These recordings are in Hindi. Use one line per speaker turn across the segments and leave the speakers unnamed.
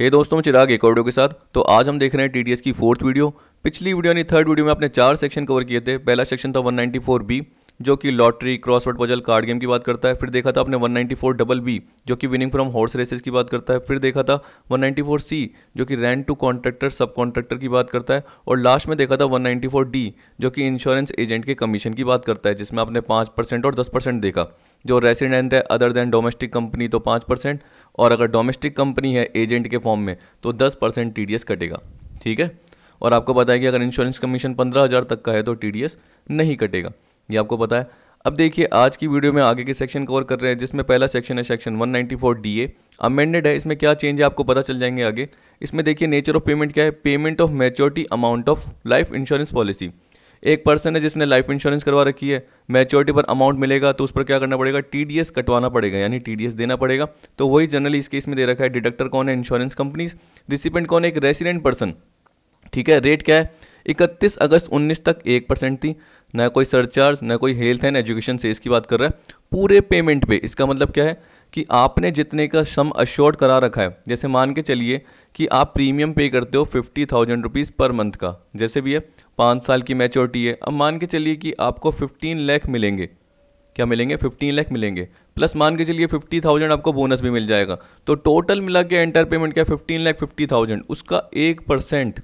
हे hey दोस्तों चिराग एक ऑडियो के साथ तो आज हम देख रहे हैं टी की फोर्थ वीडियो पिछली वीडियो यानी थर्ड वीडियो में आपने चार सेक्शन कवर किए थे पहला सेक्शन था 194 बी जो कि lottery crossword puzzle card game की बात करता है फिर देखा था आपने 194 डबल बी जो कि विनिंग फ्रॉम हॉर्स रेसेस की बात करता है फिर देखा था 194 सी जो कि rent to contractor sub contractor की बात करता है और लास्ट में देखा था 194 डी जो कि इंश्योरेंस एजेंट के कमीशन की बात करता है जिसमें आपने पाँच परसेंट और दस परसेंट देखा जो रेसिडेंट है अदर देन डोमेस्टिक कंपनी तो पाँच परसेंट और अगर डोमेस्टिक कंपनी है एजेंट के फॉर्म में तो दस परसेंट टी कटेगा ठीक है और आपको पता है कि अगर इंश्योरेंस कमीशन पंद्रह हज़ार तक का है तो टी नहीं कटेगा ये आपको पता है अब देखिए आज की वीडियो में आगे के सेक्शन कवर कर रहे हैं जिसमें पहला सेक्शन है सेक्शन 194 ए अमेंडेड है इसमें क्या चेंज है आपको पता चल जाएंगे आगे इसमें देखिए नेचर ऑफ पेमेंट क्या है payment of maturity amount of life insurance policy एक पर्सन है जिसने लाइफ इंश्योरेंस करवा रखी है मैच्योरिटी पर अमाउंट मिलेगा तो उस पर क्या करना पड़ेगा टी कटवाना पड़ेगा यानी टी देना पड़ेगा तो वही जनरली इस केस में दे रखा है डिडक्टर कौन है इंश्योरेंस कंपनीज रिसिपेंट कौन है एक रेसिडेंट पर्सन ठीक है रेट क्या है इकतीस अगस्त 19 तक एक परसेंट थी ना कोई सरचार्ज ना कोई हेल्थ एंड एजुकेशन सेस की बात कर रहा है पूरे पेमेंट पे इसका मतलब क्या है कि आपने जितने का सम अश्योर्ड करा रखा है जैसे मान के चलिए कि आप प्रीमियम पे करते हो fifty thousand rupees per month का जैसे भी है पाँच साल की मैच्योरिटी है अब मान के चलिए कि आपको फिफ्टीन लैख मिलेंगे क्या मिलेंगे फिफ्टीन लाख मिलेंगे प्लस मान के चलिए फिफ्टी थाउजेंड आपको बोनस भी मिल जाएगा तो टोटल मिला के एंटर पेमेंट क्या फिफ्टीन लैख फिफ्टी थाउजेंड उसका एक परसेंट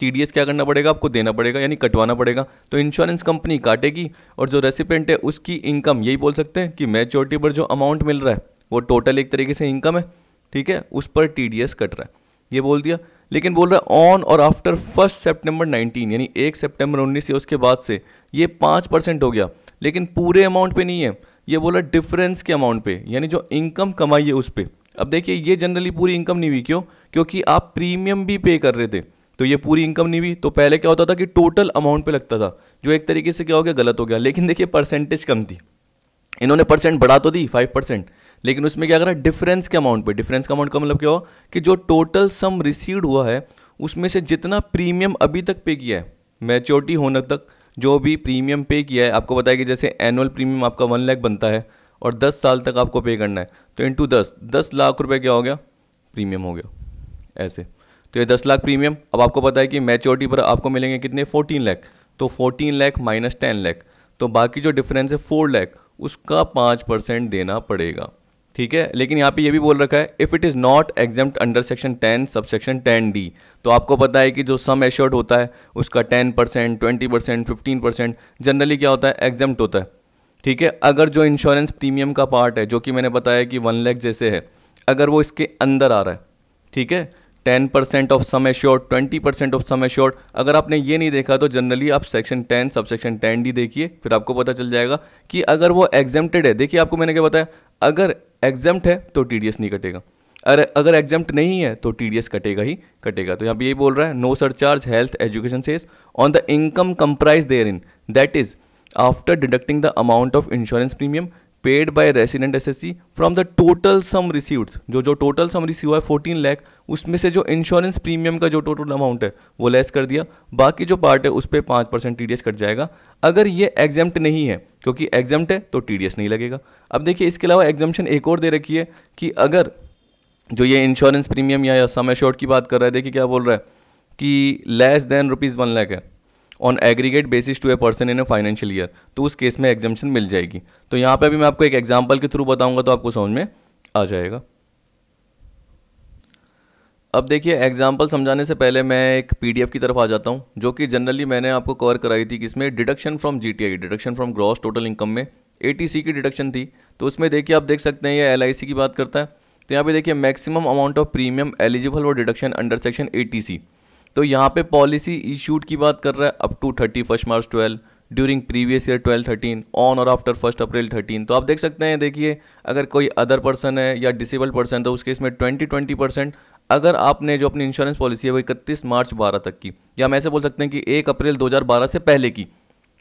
टी डी एस क्या करना पड़ेगा आपको देना पड़ेगा यानी कटवाना पड़ेगा तो इंश्योरेंस कंपनी काटेगी और जो रेसिपेंट है उसकी इनकम यही बोल सकते हैं कि मैच्योरिटी पर जो अमाउंट मिल रहा है वो टोटल एक तरीके से इनकम है ठीक है उस पर टी डी एस कट रहा है ये बोल दिया लेकिन बोल रहा है ऑन और आफ्टर फर्स्ट सेप्टेम्बर नाइनटीन यानी एक सेप्टेम्बर उन्नीस या उसके बाद से ये पाँच परसेंट हो गया लेकिन पूरे अमाउंट पे नहीं है ये बोला डिफरेंस के अमाउंट पे यानी जो इनकम कमाई है उस पर अब देखिए ये जनरली पूरी इनकम नहीं हुई क्यों क्योंकि आप प्रीमियम भी पे कर रहे थे तो ये पूरी इनकम नहीं हुई तो पहले क्या होता था कि टोटल अमाउंट पे लगता था जो एक तरीके से क्या हो गया गलत हो गया लेकिन देखिए परसेंटेज कम थी इन्होंने परसेंट बढ़ा तो दी फाइव परसेंट लेकिन उसमें क्या कर रहा है डिफरेंस के अमाउंट पे डिफरेंस का अमाउंट का मतलब क्या हो कि जो टोटल सम रिसीव्ड हुआ है उसमें से जितना प्रीमियम अभी तक पे किया है मैच्योरिटी होने तक जो भी प्रीमियम पे किया है आपको बताया कि जैसे एनुअल प्रीमियम आपका वन लाख बनता है और दस साल तक आपको पे करना है तो इंटू दस दस लाख रुपये क्या हो गया प्रीमियम हो गया ऐसे तो ये दस लाख प्रीमियम अब आपको पता है कि मैच्योरिटी पर आपको मिलेंगे कितने फोर्टीन लाख तो fourteen lakh minus ten lakh तो बाकी जो डिफरेंस है फोर लाख उसका पाँच परसेंट देना पड़ेगा ठीक है लेकिन यहाँ पे ये भी बोल रखा है if it is not exempt under section ten sub section ten D तो आपको पता है कि जो सम एश्योर्ड होता है उसका ten percent twenty percent fifteen percent generally क्या होता है एग्जेम्प्ट होता है ठीक है अगर जो इंश्योरेंस प्रीमियम का पार्ट है जो कि मैंने बताया कि वन लैख जैसे है अगर वो इसके अंदर आ रहा है ठीक है ten percent of sum assured twenty percent of sum assured अगर आपने ये नहीं देखा तो जनरली आप section ten sub section ten D देखिए फिर आपको पता चल जाएगा कि अगर वो एग्जेम्प्टेड है देखिए आपको मैंने क्या बताया अगर एग्जाम्प्ट है तो टी नहीं कटेगा अरे अगर एग्जम्प्ट नहीं है तो टी कटेगा ही कटेगा तो यहाँ पे यही बोल रहा है no surcharge health education cess on the income comprised therein that is after deducting the amount of insurance premium paid by resident S from the total sum received जो जो टोटल सम रिसीव हुआ है फोर्टीन लैख उसमें से जो इंश्योरेंस प्रीमियम का जो टोटल अमाउंट है वो लेस कर दिया बाकी जो पार्ट है उस पर पाँच परसेंट टी कट जाएगा अगर ये एग्जेम्ट नहीं है क्योंकि एग्जेम्ट है तो टी नहीं लगेगा अब देखिए इसके अलावा एग्जामेशन एक और दे रखी है कि अगर जो ये इंश्योरेंस प्रीमियम या सम एश्योर्ड की बात कर रहा है देखिए क्या बोल रहा है कि less than rupees one lakh है on aggregate basis to a person in a financial year तो उस केस में एग्जामेशन मिल जाएगी तो यहाँ पे अभी मैं आपको एक एग्जाम्पल के थ्रू बताऊँगा तो आपको समझ में आ जाएगा अब देखिए एग्जाम्पल समझाने से पहले मैं एक पी की तरफ आ जाता हूँ जो कि जनरली मैंने आपको कवर कराई थी कि इसमें deduction from G I deduction from gross total income में ए की डिडक्शन थी तो उसमें देखिए आप देख सकते हैं ये एल की बात करता है तो यहाँ पे देखिए maximum amount of premium eligible for deduction under section A तो यहाँ पे पॉलिसी इशूड की बात कर रहा है up to thirty first March twelve during previous year twelve thirteen on और आफ्टर फर्स्ट अप्रैल थर्टीन तो आप देख सकते हैं देखिए अगर कोई अदर पर्सन है या डिसेबल्ड पर्सन तो उसके इसमें ट्वेंटी ट्वेंटी परसेंट अगर आपने जो अपनी इंश्योरेंस पॉलिसी है वो इकतीस मार्च बारह तक की या हम ऐसे बोल सकते हैं कि एक अप्रैल दो हज़ार बारह से पहले की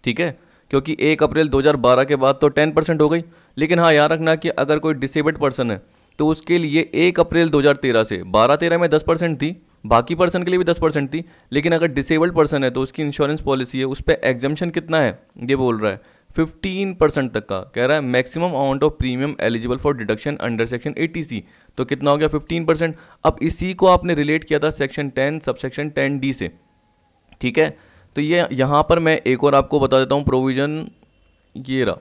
ठीक है क्योंकि एक अप्रैल दो हज़ार बारह के बाद तो टेन परसेंट हो गई लेकिन हाँ याद रखना कि अगर कोई डिसेबल्ड पर्सन है तो उसके लिए एक अप्रैल दो हज़ार तेरह से बारह तेरह में दस परसेंट थी बाकी पर्सन के लिए भी दस परसेंट थी लेकिन अगर डिसेबल्ड पर्सन है तो उसकी इंश्योरेंस पॉलिसी है उस पर एग्जामेशन कितना है ये बोल रहा है फिफ्टीन परसेंट तक का कह रहा है maximum amount of premium eligible for deduction under section C तो कितना हो गया फिफ्टीन परसेंट अब इसी को आपने रिलेट किया था section ten sub section ten D से ठीक है तो ये यहाँ पर मैं एक और आपको बता देता हूँ प्रोविज़न ये रहा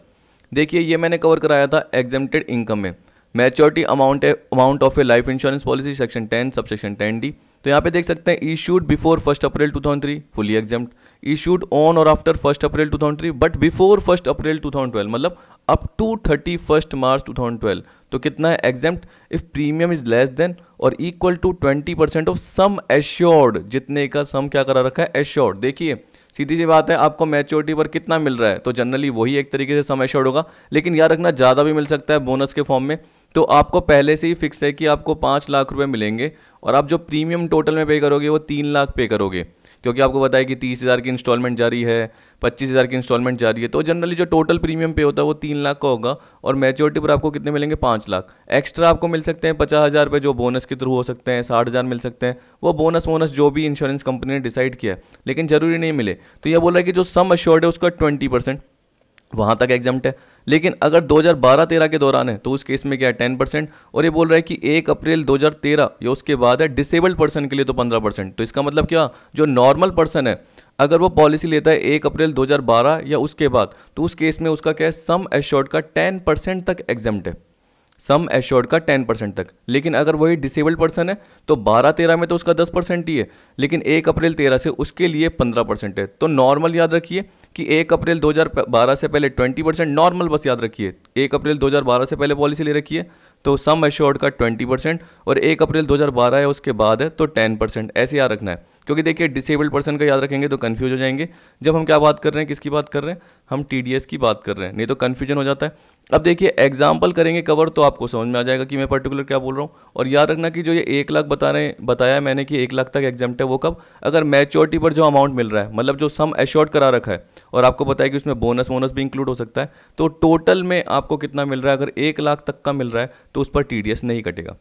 देखिए ये मैंने कवर कराया था एग्जेम्प्टेड इनकम में maturity amount amount of a life insurance policy section ten sub section ten D तो यहाँ पे देख सकते हैं issued before first April 2003 fully exempt issued on और after first April 2003 but before first April 2012 मतलब up to thirty first March two thousand twelve तो कितना है exempt if premium is less than और equal to twenty percent of sum assured जितने का सम क्या करा रखा है एश्योर्ड देखिए सीधी सी बात है आपको मैच्योरिटी पर कितना मिल रहा है तो जनरली वही एक तरीके से सम एश्योर्ड होगा लेकिन याद रखना ज़्यादा भी मिल सकता है बोनस के फॉर्म में तो आपको पहले से ही फिक्स है कि आपको पाँच लाख रुपए मिलेंगे और आप जो प्रीमियम टोटल में पे करोगे वो तीन लाख पे करोगे क्योंकि आपको पता है कि तीस हज़ार की इंस्टॉलमेंट जारी है पच्चीस हज़ार की इंस्टॉलमेंट जारी है तो जनरली जो टोटल प्रीमियम पे होता है वो तीन लाख का होगा और मेच्योरिटी पर आपको कितने मिलेंगे पाँच लाख एक्स्ट्रा आपको मिल सकते हैं पचास हज़ार रुपये जो बोनस के थ्रू हो सकते हैं साठ हज़ार मिल सकते हैं वो बोनस वोनस जो भी इंश्योरेंस कंपनी ने डिसाइड किया है लेकिन ज़रूरी नहीं मिले तो यह बोला कि जो सम अश्योर्ड है उसका ट्वेंटी परसेंट वहाँ तक एग्जाम्ट है लेकिन अगर 2012-13 के दौरान है तो उस केस में क्या है टेन परसेंट और ये बोल रहा है कि एक अप्रैल 2013 या उसके बाद है डिसेबल्ड पर्सन के लिए तो 15 परसेंट तो इसका मतलब क्या जो नॉर्मल पर्सन है अगर वो पॉलिसी लेता है एक अप्रैल 2012 या उसके बाद तो उस केस में उसका क्या है सम एश्योर्ड का टेन परसेंट तक एग्जाम्ट है सम एश्योर्ड का टेन परसेंट तक लेकिन अगर वही डिसेबल्ड पर्सन है तो बारह तेरह में तो उसका दस परसेंट ही है लेकिन एक अप्रैल तेरह से उसके लिए पंद्रह परसेंट है तो नॉर्मल याद रखिए कि एक अप्रैल दो हज़ार बारह से पहले ट्वेंटी परसेंट नॉर्मल बस याद रखिए एक अप्रैल दो हज़ार बारह से पहले पॉलिसी ले रखी है तो सम एश्योर्ड का ट्वेंटी परसेंट और एक अप्रैल दो हज़ार बारह है उसके बाद है तो टेन परसेंट ऐसे याद रखना है क्योंकि देखिए डिसेबल्ड पर्सन का याद रखेंगे तो कन्फ्यूज हो जाएंगे जब हम क्या बात कर रहे हैं किसकी बात कर रहे हैं हम टी की बात कर रहे हैं नहीं तो कन्फ्यूजन हो जाता है अब देखिए एग्जाम्पल करेंगे कवर तो आपको समझ में आ जाएगा कि मैं पर्टिकुलर क्या बोल रहा हूँ और याद रखना कि जो ये एक लाख बता रहे बताया मैंने कि एक लाख तक एग्जाम है वो कब अगर मैच्योरिटी पर जो अमाउंट मिल रहा है मतलब जो सम एश्योर्ड करा रखा है और आपको पता है कि उसमें बोनस वोनस भी इंक्लूड हो सकता है तो टोटल में आपको कितना मिल रहा है अगर एक लाख तक का मिल रहा है तो उस पर टी नहीं कटेगा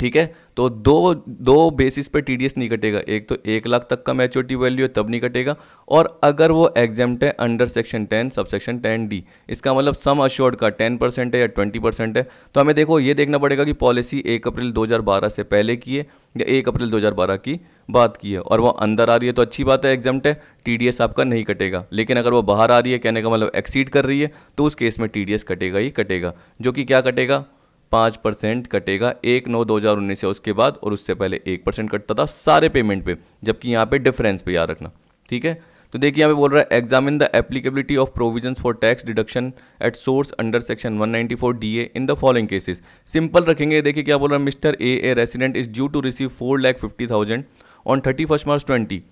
ठीक है तो दो दो बेसिस पे टी नहीं कटेगा एक तो एक लाख तक का मैच्योरिटी वैल्यू है तब नहीं कटेगा और अगर वो एग्जाम्ट है under section ten sub section ten D इसका मतलब सम अश्योर्ड का टेन परसेंट है या ट्वेंटी परसेंट है तो हमें देखो ये देखना पड़ेगा कि पॉलिसी एक अप्रैल दो से पहले की है या एक अप्रैल दो की बात की है और वो अंदर आ रही है तो अच्छी बात है एग्जाम है टी आपका नहीं कटेगा लेकिन अगर वो बाहर आ रही है कहने का मतलब एक्सीड कर रही है तो उस केस में टी कटेगा ही कटेगा जो कि क्या कटेगा पाँच परसेंट कटेगा एक नौ दो हज़ार उन्नीस से उसके बाद और उससे पहले एक परसेंट कटता था सारे पेमेंट पे जबकि यहाँ पे डिफरेंस पे याद रखना ठीक है तो देखिए यहाँ पे बोल रहा है examine the applicability of provisions for tax deduction at source under section 194 DA in the following cases simple रखेंगे देखिए क्या बोल रहा है mister A a resident is due to receive four lakh fifty thousand on thirty first March twenty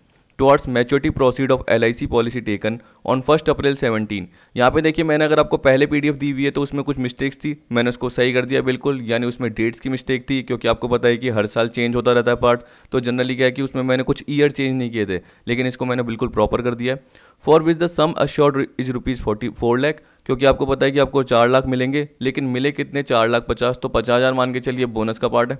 towards maturity proceed of L policy taken on first April seventeen यहाँ पे देखिए मैंने अगर आपको पहले पी दी हुई है तो उसमें कुछ मिस्टेक्स थी मैंने उसको सही कर दिया बिल्कुल यानी उसमें डेट्स की मिस्टेक थी क्योंकि आपको पता है कि हर साल चेंज होता रहता है पार्ट तो जनरली क्या है कि उसमें मैंने कुछ ईयर चेंज नहीं किए थे लेकिन इसको मैंने बिल्कुल प्रॉपर कर दिया for which the sum assured is rupees forty four lakh क्योंकि आपको पता है कि आपको चार लाख मिलेंगे लेकिन मिले कितने चार लाख पचास तो पचास हज़ार मान के चलिए बोनस का पार्ट है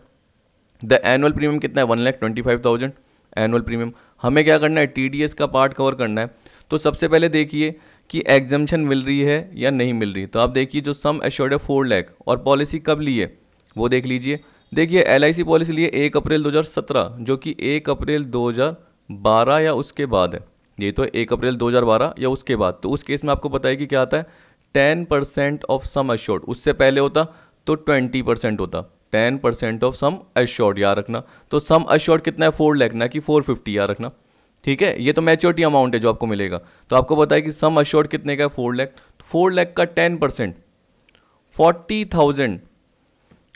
द एनुअल प्रीमियम कितना है one lakh twenty five thousand annual premium हमें क्या करना है टी का पार्ट कवर करना है तो सबसे पहले देखिए कि एग्जम्पन मिल रही है या नहीं मिल रही तो आप देखिए जो सम एश्योर्ड है फोर लैख और पॉलिसी कब ली है वो देख लीजिए देखिए एल पॉलिसी लिए एक अप्रैल 2017 जो कि एक अप्रैल 2012 या उसके बाद है ये तो एक अप्रैल 2012 या उसके बाद तो उस केस में आपको पता है कि क्या आता है ten percent of sum assured उससे पहले होता तो ट्वेंटी परसेंट होता ten percent of sum assured या रखना तो सम अश्योर्ड कितना है फोर लैख ना कि फोर फिफ्टी या रखना ठीक है ये तो मैच्योरिटी अमाउंट है जो आपको मिलेगा तो आपको पता है कि सम अश्योर्ड कितने का है फोर लैख फोर लैख का टेन परसेंट फोर्टी थाउजेंड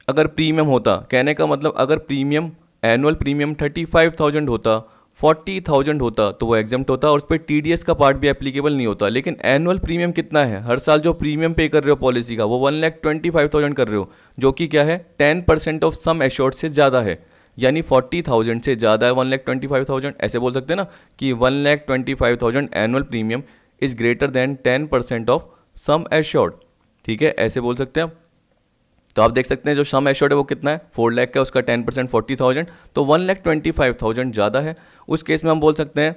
अगर प्रीमियम होता कहने का मतलब अगर premium annual premium thirty five thousand होता फोर्टी थाउजेंड होता तो वो एग्जाम होता और उस पर टी का पार्ट भी एप्लीकेबल नहीं होता लेकिन एनुअल प्रीमियम कितना है हर साल जो प्रीमियम पे कर रहे हो पॉलिसी का वो one lakh twenty five thousand कर रहे हो जो कि क्या है ten percent of sum assured से ज़्यादा है यानी फोर्टी थाउजेंड से ज़्यादा है one lakh twenty five thousand ऐसे बोल सकते ना कि one lakh twenty five thousand annual premium is greater than ten percent of sum assured ठीक है ऐसे बोल सकते हैं आप तो आप देख सकते हैं जो सम एश्योर्ड है वो कितना है फोर लैख का उसका टेन परसेंट फोर्टी थाउजेंड तो one lakh twenty five thousand ज़्यादा है उस केस में हम बोल सकते हैं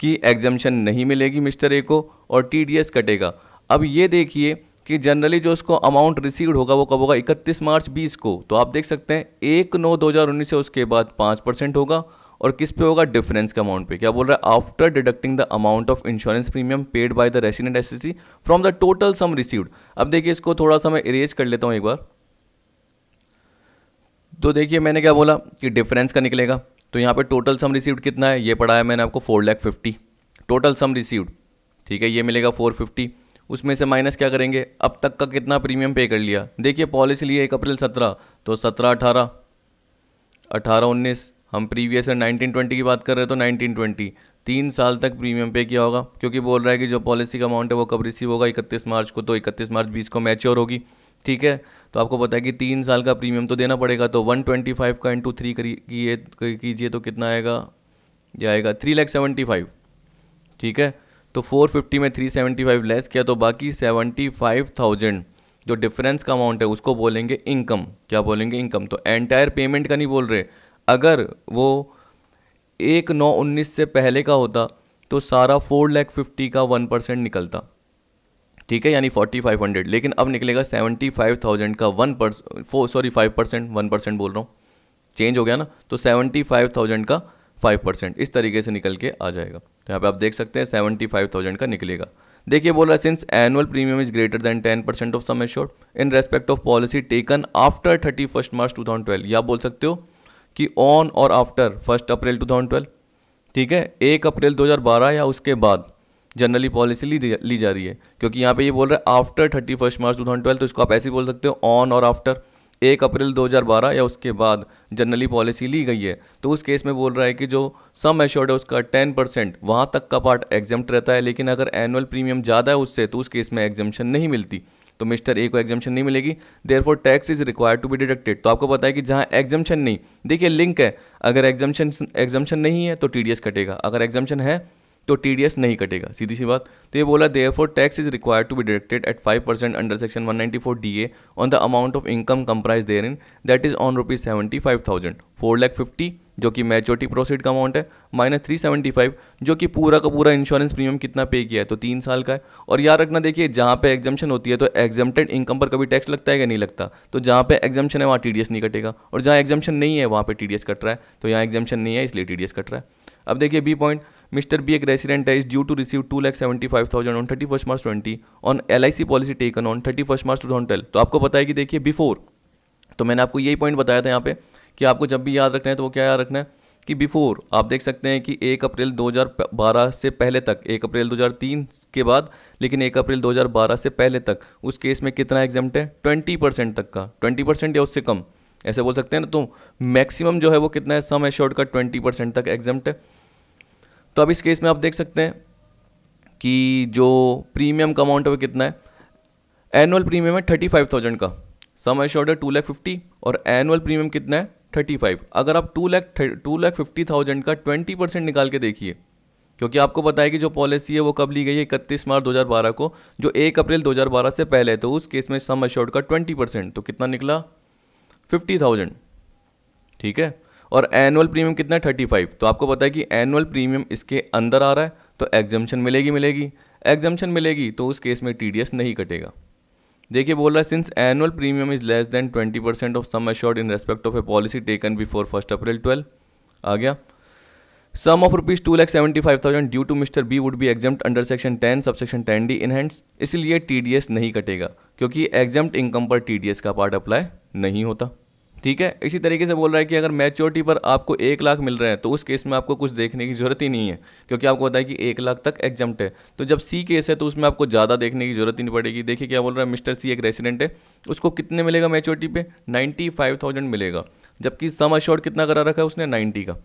कि एग्जामेशन नहीं मिलेगी मिस्टर ए को और टी डी एस कटेगा अब ये देखिए कि जनरली जो उसको अमाउंट रिसीव्ड होगा वो कब होगा इकतीस मार्च बीस को तो आप देख सकते हैं एक नौ दो हज़ार उन्नीस से उसके बाद पाँच परसेंट होगा और किस पे होगा डिफरेंस के अमाउंट पे क्या बोल रहा है after deducting the amount of insurance premium paid by the resident S from the total sum received अब देखिए इसको थोड़ा सा मैं इरेज कर लेता हूँ एक बार तो देखिए मैंने क्या बोला कि डिफरेंस का निकलेगा तो यहाँ पे टोटल सम रिसीव्ड कितना है ये पढ़ाया मैंने आपको four lakh fifty total sum received ठीक है ये मिलेगा फोर फिफ्टी उसमें से माइनस क्या करेंगे अब तक का कितना प्रीमियम पे कर लिया देखिए पॉलिसी लिए एक अप्रैल सत्रह तो सत्रह अठारह अठारह उन्नीस हम प्रीवियस ईयर नाइनटीन ट्वेंटी की बात कर रहे हैं तो नाइनटीन ट्वेंटी तीन साल तक प्रीमियम पे किया होगा क्योंकि बोल रहा है कि जो पॉलिसी का अमाउंट है वो कब रिसीव होगा इकतीस मार्च को तो इकतीस मार्च बीस को मैच्योर होगी ठीक है तो आपको पता है कि तीन साल का प्रीमियम तो देना पड़ेगा तो वन ट्वेंटी फाइव का इंटू थ्री करिए कीजिए तो कितना आएगा ये आएगा थ्री लैख सेवेंटी फाइव ठीक है तो फोर फिफ्टी में थ्री सेवेंटी फाइव लेस किया तो बाकी सेवेंटी फाइव थाउजेंड जो डिफरेंस का अमाउंट है उसको बोलेंगे इनकम क्या बोलेंगे इनकम तो एंटायर पेमेंट का नहीं बोल रहे अगर वो एक नौ उन्नीस से पहले का होता तो सारा फोर लैख फिफ्टी का वन परसेंट निकलता ठीक है यानी फोर्टी फाइव हंड्रेड लेकिन अब निकलेगा सेवेंटी फाइव थाउजेंड का one per sorry five percent one percent बोल रहा हूँ चेंज हो गया ना तो सेवेंटी फाइव थाउजेंड का फाइव परसेंट इस तरीके से निकल के आ जाएगा तो यहाँ पे आप देख सकते हैं सेवेंटी फाइव थाउजेंड का निकलेगा देखिए बोल रहा है since annual premium is greater than ten percent of sum assured in respect of policy taken after thirty first March two thousand twelve या बोल सकते हो कि ऑन और after first April two thousand twelve ठीक है एक अप्रैल दो हज़ार बारह या उसके बाद जनरली पॉलिसी ली ली जा रही है क्योंकि यहाँ पे ये बोल रहा है after thirty first March two thousand twelve तो इसको आप ऐसे बोल सकते हो ऑन और आफ्टर एक अप्रैल दो हज़ार बारह या उसके बाद जनरली पॉलिसी ली गई है तो उस केस में बोल रहा है कि जो सम एश्योर्ड है उसका टेन परसेंट वहाँ तक का पार्ट एग्जम्प्ट रहता है लेकिन अगर एनुअल प्रीमियम ज़्यादा है उससे तो उस केस में एग्जामेशन नहीं मिलती तो मिस्टर ए को एग्जम्पन नहीं मिलेगी therefore tax is required to be deducted तो आपको पता है कि जहाँ एग्जामेशन नहीं देखिए लिंक है अगर एग्जामेशन एग्जामेशन नहीं है तो टी कटेगा अगर एग्जामेशन है तो टी नहीं कटेगा सीधी सी बात तो ये बोला therefore tax is required to be deducted at five percent under section one ninety four D A on the amount of income comprised therein that is on rupees seventy five thousand four lakh fifty जो कि मैच्योरिटी प्रोसीड का अमाउंट है माइनस थ्री सेवेंटी फाइव जो कि पूरा का पूरा इंश्योरेंस प्रीमियम कितना पे किया है तो तीन साल का है और याद रखना देखिए जहाँ पे एग्जामेशन होती है तो एग्जामेटेड इनकम पर कभी टैक्स लगता है या नहीं लगता तो जहाँ पे एग्जामेशन है वहाँ टी नहीं कटेगा और जहाँ एग्जामेशन नहीं है वहाँ पर टी कट रहा है तो यहाँ एग्जामेशन नहीं है इसलिए टी कट रहा है अब देखिए बी पॉइंट मिस्टर बी एक रेसिडेंट है is due to receive two lakh seventy five thousand on thirty first March twenty on L I C policy taken on thirty first March two thousand twelve तो आपको पता है कि देखिए बिफोर तो मैंने आपको यही पॉइंट बताया था यहाँ पे कि आपको जब भी याद रखना है तो वो क्या याद रखना है कि बिफोर आप देख सकते हैं कि एक अप्रैल 2012 से पहले तक एक अप्रैल 2003 के बाद लेकिन एक अप्रैल 2012 से पहले तक उस केस में कितना एग्जाम्ट है 20 परसेंट तक का 20 परसेंट या उससे कम ऐसे बोल सकते हैं ना तो मैक्सिमम जो है वो कितना है सम एश्योर्ड का 20 परसेंट तक एग्जाम्ट है तो अब इस केस में आप देख सकते हैं कि जो प्रीमियम का अमाउंट है वो कितना है एनुअल प्रीमियम है थर्टी फाइव थाउजेंड का सम एश्योर्ड है टू लैख फिफ्टी और एनुअल प्रीमियम कितना है थर्टी फाइव अगर आप two lakh two lakh fifty thousand का ट्वेंटी परसेंट निकाल के देखिए क्योंकि आपको पता है कि जो पॉलिसी है वो कब ली गई है इकतीस मार्च दो हज़ार बारह को जो एक अप्रैल दो हज़ार बारह से पहले है तो उस केस में सम एश्योर्ड का ट्वेंटी परसेंट तो कितना निकला फिफ्टी थाउजेंड ठीक है और एनुअल प्रीमियम कितना है थर्टी फाइव तो आपको पता है कि एनुअल प्रीमियम इसके अंदर आ रहा है तो एग्जम्पन मिलेगी मिलेगी एग्जम्पन मिलेगी तो उस केस में टी नहीं कटेगा देखिए बोल रहा है since annual premium is less than twenty percent of sum assured in respect of a policy taken before first April twelve आ गया sum of rupees two lakh seventy five thousand due to mister B would be exempt under section ten sub section ten D hence इसलिए टी नहीं कटेगा क्योंकि एग्जम्प्ट इनकम पर टी का पार्ट अप्लाई नहीं होता ठीक है इसी तरीके से बोल रहा है कि अगर मैच्योरिटी पर आपको एक लाख मिल रहा है तो उस केस में आपको कुछ देखने की ज़रूरत ही नहीं है क्योंकि आपको पता है कि एक लाख तक एग्जम्ट है तो जब सी केस है तो उसमें आपको ज़्यादा देखने की ज़रूरत ही नहीं पड़ेगी देखिए क्या बोल रहा है मिस्टर सी एक रेसिडेंट है उसको कितने मिलेगा मैच्योरिटी पे नाइन्टी फाइव थाउजेंड मिलेगा जबकि सम अशोर्ट कितना करा रखा है उसने नाइन्टी का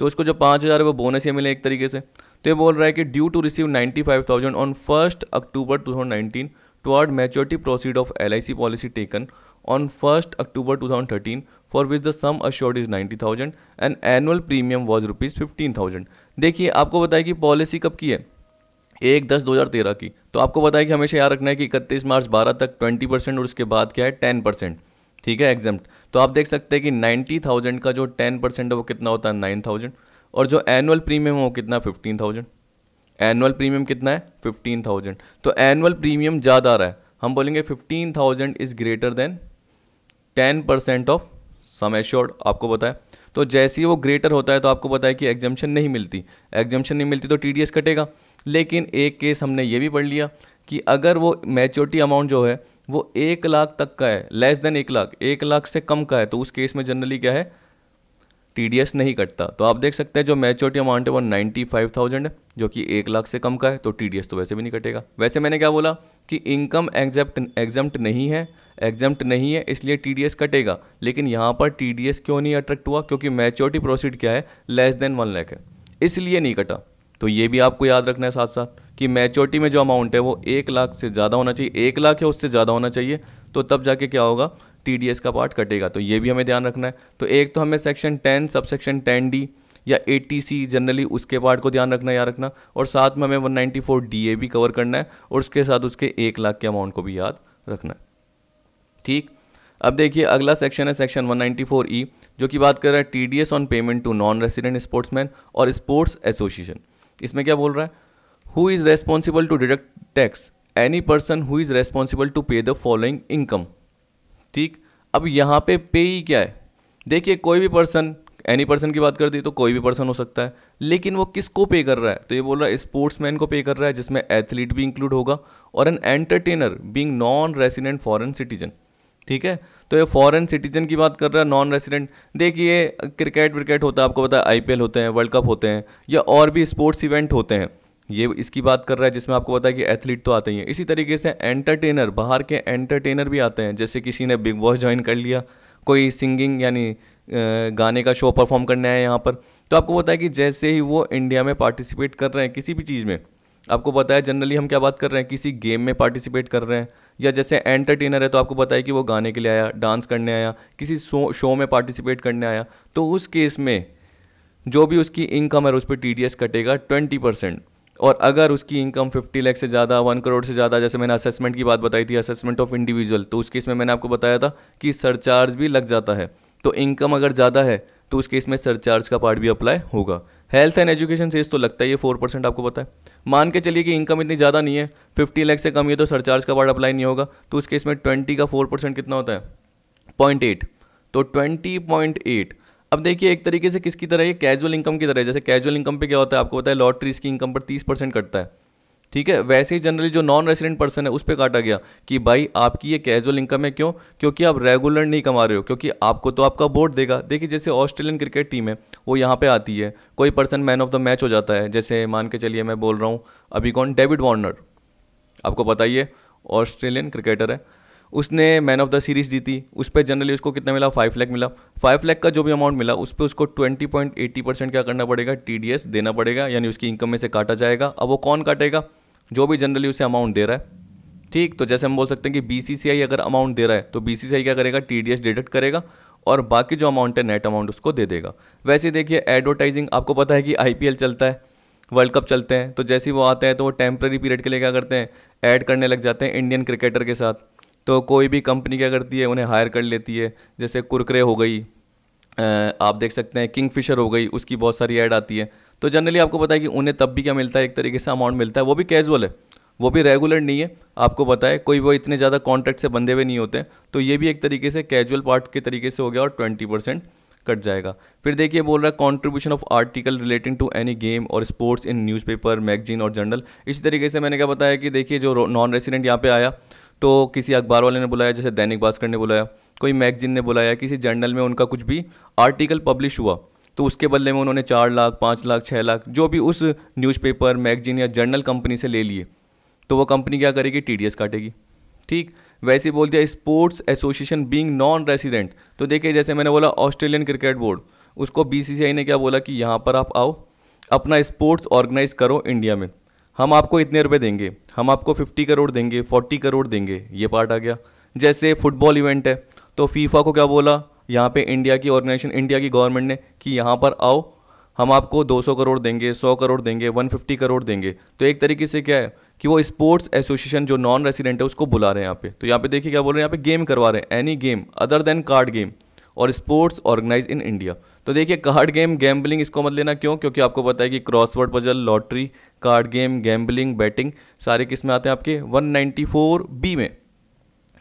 तो उसको जो पाँच हज़ार वो बोनस ही मिले एक तरीके से तो ये बोल रहा है कि due to receive ninety five thousand on first October two thousand nineteen toward maturity proceed of L I C policy taken on 1st October 2013 for which the sum assured is 90,000 and annual premium was rupees 15,000 देखिए आपको बताया कि पॉलिसी कब की है एक दस दो हज़ार तेरह की तो आपको बताया कि हमेशा याद रखना है कि इकतीस मार्च बारह तक ट्वेंटी परसेंट और उसके बाद क्या है टेन परसेंट ठीक है एग्जाम तो आप देख सकते हैं कि नाइन्टी थाउजेंड का जो टेन परसेंट है वो कितना होता है नाइन थाउजेंड और जो एनुअल प्रीमियम है वो कितना फिफ्टीन थाउजेंड एनुअल प्रीमियम कितना है फिफ्टीन थाउजेंड तो एनुअल प्रीमियम ज़्यादा आ रहा है हम बोलेंगे fifteen thousand is greater than ten percent of sum assured आपको बताया तो जैसे ही वो ग्रेटर होता है तो आपको बताया कि एग्जामेशन नहीं मिलती एग्जामेशन नहीं मिलती तो टी कटेगा लेकिन एक केस हमने ये भी पढ़ लिया कि अगर वो मैच्योरिटी अमाउंट जो है वो एक लाख तक का है लेस देन एक लाख एक लाख से कम का है तो उस केस में जनरली क्या है टी नहीं कटता तो आप देख सकते हैं जो मैच्योरिटी अमाउंट है वो नाइन्टी फाइव थाउजेंड है जो कि एक लाख से कम का है तो टी तो वैसे भी नहीं कटेगा वैसे मैंने क्या बोला कि इनकम एग्जेप्ट एग्जेप्ट नहीं है एग्जेप्ट नहीं है इसलिए टी कटेगा लेकिन यहाँ पर टी क्यों नहीं अट्रैक्ट हुआ क्योंकि मैच्योरिटी प्रोसीड क्या है लेस देन वन लैख है इसलिए नहीं कटा तो ये भी आपको याद रखना है साथ साथ कि मैच्योरिटी में जो अमाउंट है वो एक लाख से ज़्यादा होना चाहिए एक लाख है उससे ज़्यादा होना चाहिए तो तब जाके क्या होगा टी का पार्ट कटेगा तो ये भी हमें ध्यान रखना है तो एक तो हमें section ten sub section ten D या ए जनरली उसके पार्ट को ध्यान रखना याद रखना और साथ में हमें वन नाइन्टी भी कवर करना है और उसके साथ उसके एक लाख के अमाउंट को भी याद रखना है ठीक अब देखिए अगला सेक्शन है सेक्शन 194 ई जो कि बात कर रहा है T D S on payment to non resident sportsman और स्पोर्ट्स एसोसिएशन इसमें क्या बोल रहा है who is responsible to deduct tax any person who is responsible to pay the following income ठीक अब यहाँ पे पे ही क्या है देखिए कोई भी पर्सन एनी पर्सन की बात कर दी तो कोई भी पर्सन हो सकता है लेकिन वो किसको पे कर रहा है तो ये बोल रहा है स्पोर्ट्स मैन को पे कर रहा है जिसमें एथलीट भी इंक्लूड होगा और an entertainer being non resident foreign citizen ठीक है तो ये फॉरेन सिटीजन की बात कर रहा है नॉन रेसिडेंट देखिए क्रिकेट विकेट होता है आपको पता है आई होते हैं वर्ल्ड कप होते हैं या और भी स्पोर्ट्स इवेंट होते हैं ये इसकी बात कर रहा है जिसमें आपको पता है कि एथलीट तो आते ही हैं इसी तरीके से एंटरटेनर बाहर के एंटरटेनर भी आते हैं जैसे किसी ने बिग बॉस ज्वाइन कर लिया कोई सिंगिंग यानी गाने का शो परफॉर्म करने आए यहाँ पर तो आपको पता है कि जैसे ही वो इंडिया में पार्टिसिपेट कर रहे हैं किसी भी चीज़ में आपको पता है जनरली हम क्या बात कर रहे हैं किसी गेम में पार्टिसिपेट कर रहे हैं या जैसे एंटरटेनर है तो आपको पता है कि वो गाने के लिए आया डांस करने आया किसी शो शो में पार्टिसिपेट करने आया तो उस केस में जो भी उसकी इनकम है उस पर टी कटेगा ट्वेंटी परसेंट और अगर उसकी इनकम फिफ्टी लाख से ज़्यादा वन करोड़ से ज़्यादा जैसे मैंने असेसमेंट की बात बताई थी असेसमेंट ऑफ इंडिविजुअल तो उस केस में मैंने आपको बताया था कि सरचार्ज भी लग जाता है तो इनकम अगर ज़्यादा है तो उस केस में सरचार्ज का पार्ट भी अप्लाई होगा हेल्थ एंड एजुकेशन सेस तो लगता ही है फोर परसेंट आपको पता है मान के चलिए कि इनकम इतनी ज़्यादा नहीं है फिफ्टी लैख से कम है तो सरचार्ज का पार्ट अप्लाई नहीं होगा तो उस केस में ट्वेंटी का फोर परसेंट कितना होता है पॉइंट एट तो ट्वेंटी पॉइंट एट अब देखिए एक तरीके से किसकी तरह ये कैजुअल इनकम की तरह है जैसे कैजुअल इनकम पे क्या होता है आपको पता है लॉटरीज की इनकम पर तीस परसेंट कटता है ठीक है वैसे ही जनरली जो नॉन रेसिडेंट पर्सन है उस पर काटा गया कि भाई आपकी ये कैजुअल इनकम है क्यों क्योंकि आप रेगुलर नहीं कमा रहे हो क्योंकि आपको तो आपका बोर्ड देगा देखिए जैसे ऑस्ट्रेलियन क्रिकेट टीम है वो यहाँ पर आती है कोई person man of the match हो जाता है जैसे मान के चलिए मैं बोल रहा हूँ अभी कौन डेविड वार्नर आपको बताइए ऑस्ट्रेलियन क्रिकेटर है उसने मैन ऑफ द सीरीज़ जीती उस पर जनरली उसको कितना मिला फाइव लैख मिला फाइव लैख का जो भी अमाउंट मिला उस पर उसको ट्वेंटी पॉइंट एट्टी परसेंट क्या करना पड़ेगा टी देना पड़ेगा यानी उसकी इनकम में से काटा जाएगा अब वो कौन काटेगा जो भी जनरली उसे अमाउंट दे रहा है ठीक तो जैसे हम बोल सकते हैं कि बी अगर अमाउंट दे रहा है तो बी क्या करेगा टी डिडक्ट करेगा और बाकी जो अमाउंट है नेट अमाउंट उसको दे देगा वैसे देखिए एडवर्टाइजिंग आपको पता है कि आई चलता है वर्ल्ड कप चलते हैं तो जैसे ही वो आते हैं तो वो टेम्प्रेरी पीरियड के लिए क्या करते हैं ऐड करने लग जाते हैं इंडियन क्रिकेटर के साथ तो कोई भी कंपनी क्या करती है उन्हें हायर कर लेती है जैसे कुरकरे हो गई आप देख सकते हैं किंग फिशर हो गई उसकी बहुत सारी ऐड आती है तो जनरली आपको पता है कि उन्हें तब भी क्या मिलता है एक तरीके से अमाउंट मिलता है वो भी कैजुअल है वो भी रेगुलर नहीं है आपको पता है कोई वो इतने ज़्यादा कॉन्ट्रैक्ट से बंधे हुए नहीं होते तो ये भी एक तरीके से कैजुअल पार्ट के तरीके से हो गया और ट्वेंटी परसेंट कट जाएगा फिर देखिए बोल रहा है contribution of article relating to any game और स्पोर्ट्स इन न्यूज़पेपर मैगजीन और जर्नल इसी तरीके से मैंने क्या बताया कि देखिए जो नॉन रेसिडेंट यहाँ पे आया तो किसी अखबार वाले ने बुलाया जैसे दैनिक भास्कर ने बुलाया कोई मैगजीन ने बुलाया किसी जर्नल में उनका कुछ भी आर्टिकल पब्लिश हुआ तो उसके बदले में उन्होंने चार लाख पाँच लाख छः लाख जो भी उस न्यूज़पेपर मैगजीन या जर्नल कंपनी से ले लिए तो वो कंपनी क्या करेगी टी काटेगी ठीक वैसे बोल दिया sports association being non resident तो देखिए जैसे मैंने बोला ऑस्ट्रेलियन क्रिकेट बोर्ड उसको बी ने क्या बोला कि यहाँ पर आप आओ अपना स्पोर्ट्स ऑर्गेनाइज करो इंडिया में हम आपको इतने रुपए देंगे हम आपको 50 करोड़ देंगे 40 करोड़ देंगे ये पार्ट आ गया जैसे फुटबॉल इवेंट है तो फीफा को क्या बोला यहाँ पे इंडिया की ऑर्गेनाइजेशन इंडिया की गवर्नमेंट ने कि यहाँ पर आओ हम आपको 200 करोड़ देंगे 100 करोड़ देंगे 150 करोड़ देंगे तो एक तरीके से क्या है कि वो स्पोर्ट्स एसोसिएशन जो नॉन रेसिडेंट है उसको बुला रहे हैं यहाँ पे तो यहाँ पे देखिए क्या बोल रहे हैं यहाँ पे गेम करवा रहे हैं any game other than card game और स्पोर्ट्स ऑर्गेनाइज इन इंडिया तो देखिए कार्ड गेम गैम्बलिंग इसको मत लेना क्यों क्योंकि आपको पता है कि crossword puzzle lottery card game gambling betting सारे किस में आते हैं आपके 194 बी में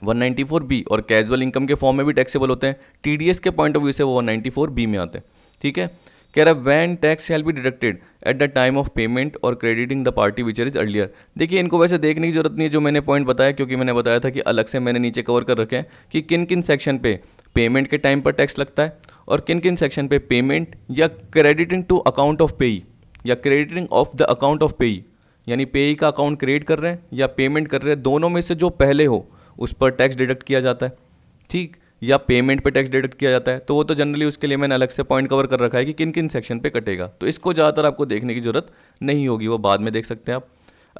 194 बी और कैजुअल इनकम के फॉर्म में भी टैक्सेबल होते हैं टी के पॉइंट ऑफ व्यू से वो 194 बी में आते हैं ठीक है कह रहा है when tax shall be deducted at the time of payment और crediting the party whichever is earlier देखिए इनको वैसे देखने की जरूरत नहीं है जो मैंने पॉइंट बताया क्योंकि मैंने बताया था कि अलग से मैंने नीचे कवर कर रखे हैं कि किन किन सेक्शन पे पेमेंट के टाइम पर टैक्स लगता है और किन किन सेक्शन पे पेमेंट या crediting to account of payee या crediting of the account of payee यानी पेई का अकाउंट क्रिएट कर रहे हैं या पेमेंट कर रहे हैं दोनों में से जो पहले हो उस पर टैक्स डिडक्ट किया जाता है ठीक या पेमेंट पे टैक्स डिडक्ट किया जाता है तो वो तो जनरली उसके लिए मैंने अलग से पॉइंट कवर कर रखा है कि किन किन सेक्शन पे कटेगा तो इसको ज़्यादातर आपको देखने की ज़रूरत नहीं होगी वो बाद में देख सकते हैं आप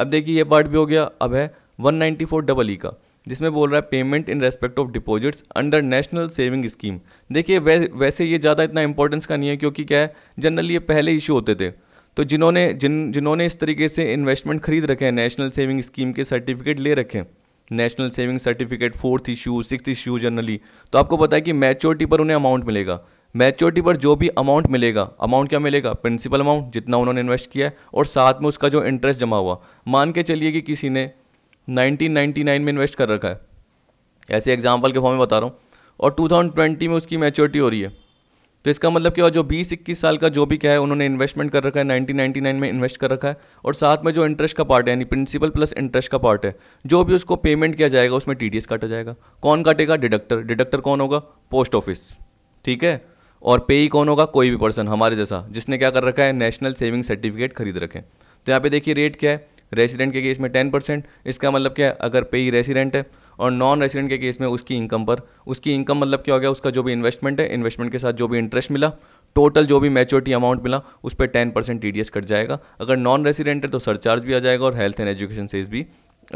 अब देखिए ये पार्ट भी हो गया अब है वन फोर डबल ई का जिसमें बोल रहा है payment in respect of deposits under national saving scheme देखिए वै, वैसे ये ज़्यादा इतना इंपॉर्टेंस का नहीं है क्योंकि क्या है जनरली ये पहले इशू होते थे तो जिन्होंने जिन जिन्होंने इस तरीके से इन्वेस्टमेंट खरीद रखे हैं नेशनल सेविंग स्कीम के सर्टिफिकेट ले रखे हैं national saving certificate fourth issue six issue generally तो आपको पता है कि मैच्योरिटी पर उन्हें अमाउंट मिलेगा मैच्योरिटी पर जो भी अमाउंट मिलेगा अमाउंट क्या मिलेगा प्रिंसिपल अमाउंट जितना उन्होंने इन्वेस्ट किया है और साथ में उसका जो इंटरेस्ट जमा हुआ मान के चलिए कि किसी ने 1999 में इन्वेस्ट कर रखा है ऐसे एग्जाम्पल के फॉर्म में बता रहा हूँ और 2020 में उसकी मैच्योरिटी हो रही है तो इसका मतलब क्या जो बीस इक्कीस साल का जो भी क्या है उन्होंने इन्वेस्टमेंट कर रखा है नाइनटीन नाइन्टी नाइन में इन्वेस्ट कर रखा है और साथ में जो इंटरेस्ट का पार्ट है यानी प्रिंसिपल प्लस इंटरेस्ट का पार्ट है जो भी उसको पेमेंट किया जाएगा उसमें टी काटा जाएगा कौन काटेगा डिडक्टर डिडक्टर कौन होगा पोस्ट ऑफिस ठीक है और पे ही कौन होगा कोई भी पर्सन हमारे जैसा जिसने क्या कर रखा है नेशनल सेविंग सर्टिफिकेट खरीद रखे तो यहाँ पे देखिए रेट क्या है रेसिडेंट के केस में टेन परसेंट इसका मतलब क्या है अगर पे ही रेसिडेंट है और नॉन रेसिडेंट के केस में उसकी इनकम पर उसकी इनकम मतलब क्या हो गया उसका जो भी इन्वेस्टमेंट है इन्वेस्टमेंट के साथ जो भी इंटरेस्ट मिला टोटल जो भी मैच्योरिटी अमाउंट मिला उस पर टेन परसेंट टी कट जाएगा अगर नॉन रेसिडेंट है तो सरचार्ज भी आ जाएगा और हेल्थ एंड एजुकेशन सेज भी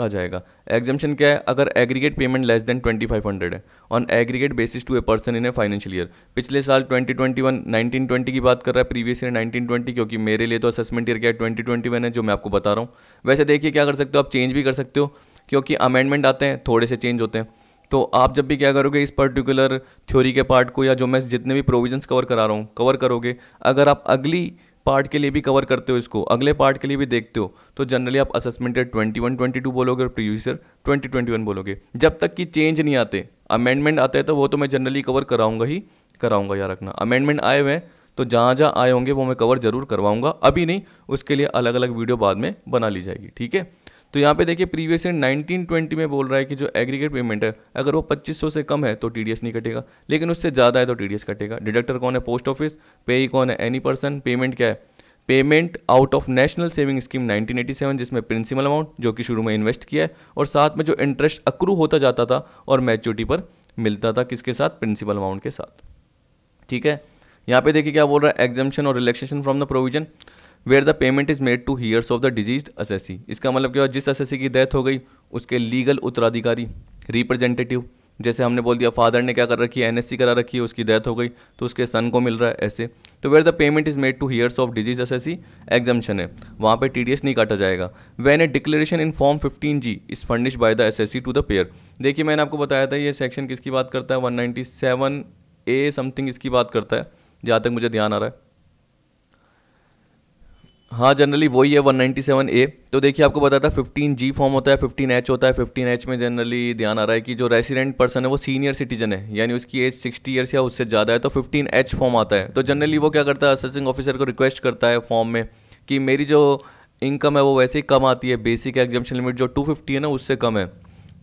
आ जाएगा एग्जामेशन क्या है अगर aggregate payment less than hundred है on aggregate basis to a person in a financial year पिछले साल twenty twenty one nineteen twenty की बात कर रहा है प्रीवियस ईयर नाइनटीन ट्वेंटी क्योंकि मेरे लिए तो असेसमेंट ईयर क्या है ट्वेंटी ट्वेंटी वन है जो मैं आपको बता रहा हूँ वैसे देखिए क्या कर सकते हो आप चेंज भी कर सकते हो क्योंकि अमेंडमेंट आते हैं थोड़े से चेंज होते हैं तो आप जब भी क्या करोगे इस पर्टिकुलर थ्योरी के पार्ट को या जो मैं जितने भी प्रोविजंस कवर करा रहा हूँ कवर करोगे अगर आप अगली पार्ट के लिए भी कवर करते हो इसको अगले पार्ट के लिए भी देखते हो तो जनरली आप assessment twenty one twenty two बोलोगे और previous year twenty twenty one बोलोगे जब तक कि चेंज नहीं आते अमेंडमेंट आते हैं तो वो तो मैं जनरली कवर कराऊंगा ही कराऊंगा यार रखना अमेंडमेंट आए हुए हैं तो जहाँ जहाँ आए होंगे वो मैं कवर ज़रूर करवाऊँगा अभी नहीं उसके लिए अलग अलग वीडियो बाद में बना ली जाएगी ठीक है तो यहाँ पे देखिए प्रीवियस ईयर 1920 में बोल रहा है कि जो एग्रीगेट पेमेंट है अगर वो 2500 से कम है तो टी नहीं कटेगा लेकिन उससे ज़्यादा है तो टी कटेगा डिडक्टर कौन है पोस्ट ऑफिस ही कौन है एनी पर्सन पेमेंट क्या है payment out of national saving scheme 1987 जिसमें प्रिंसिपल अमाउंट जो कि शुरू में इन्वेस्ट किया है और साथ में जो इंटरेस्ट अक्रू होता जाता था और मैच्योरिटी पर मिलता था किसके साथ प्रिंसिपल अमाउंट के साथ ठीक है यहाँ पे देखिए क्या बोल रहा है एग्जामेशन और relaxation from the provision where the payment is made to heirs of the deceased assessee इसका मतलब क्या हुआ जिस असेसी की डेथ हो गई उसके लीगल उत्तराधिकारी रिप्रेजेंटेटिव जैसे हमने बोल दिया फादर ने क्या कर रखी है एनएससी करा रखी है उसकी डेथ हो गई तो उसके सन को मिल रहा है ऐसे तो where the payment is made to heirs of deceased assessee exemption है वहाँ पे टी नहीं काटा जाएगा when a declaration in form fifteen G is furnish by the assessee to the payer देखिए मैंने आपको बताया था ये सेक्शन किसकी बात करता है वन ए समथिंग इसकी बात करता है जहाँ तक मुझे ध्यान आ रहा है हाँ जनरली वही है वन नाइन्टी सेवन ए तो देखिए आपको बताया था फिफ्टीन जी फॉर्म होता है फिफ्टीन एच होता है फिफ्टीन एच में जनरली ध्यान आ रहा है कि जो रेसिडेंट पर्सन है वो सीनियर सिटीजन है यानी उसकी एज सिक्सटी ईयर्स या उससे ज़्यादा है तो फिफ्टीन एच फॉर्म आता है तो जनरली वो क्या करता है असेसिंग ऑफिसर को रिक्वेस्ट करता है फॉर्म में कि मेरी जो इनकम है वो वैसे ही कम आती है बेसिक एग्जामेशन लिमिट जो टू फिफ्टी है ना उससे कम है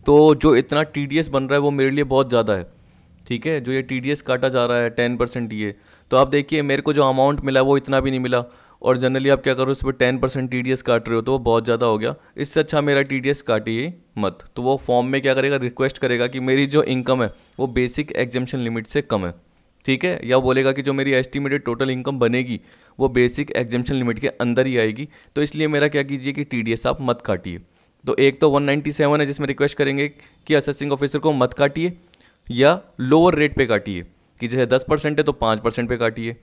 तो जो इतना टी बन रहा है वो मेरे लिए बहुत ज़्यादा है ठीक है जो ये टी काटा जा रहा है टेन परसेंट ये तो आप देखिए मेरे को जो अमाउंट मिला वो इतना भी नहीं मिला और जनरली आप क्या करो उस पर टेन परसेंट टी काट रहे हो तो वो बहुत ज़्यादा हो गया इससे अच्छा मेरा टी डी काटिए मत तो वो फॉर्म में क्या करेगा रिक्वेस्ट करेगा कि मेरी जो इनकम है वो बेसिक एग्जम्पन लिमिट से कम है ठीक है या बोलेगा कि जो मेरी एस्टिमेटेड टोटल इनकम बनेगी वो बेसिक एग्जम्पन लिमिट के अंदर ही आएगी तो इसलिए मेरा क्या कीजिए कि टी आप मत काटिए तो एक तो 197 है जिसमें रिक्वेस्ट करेंगे कि असेसिंग ऑफिसर को मत काटिए या लोअर रेट पे काटिए कि जैसे 10 परसेंट है तो 5 परसेंट पे काटिए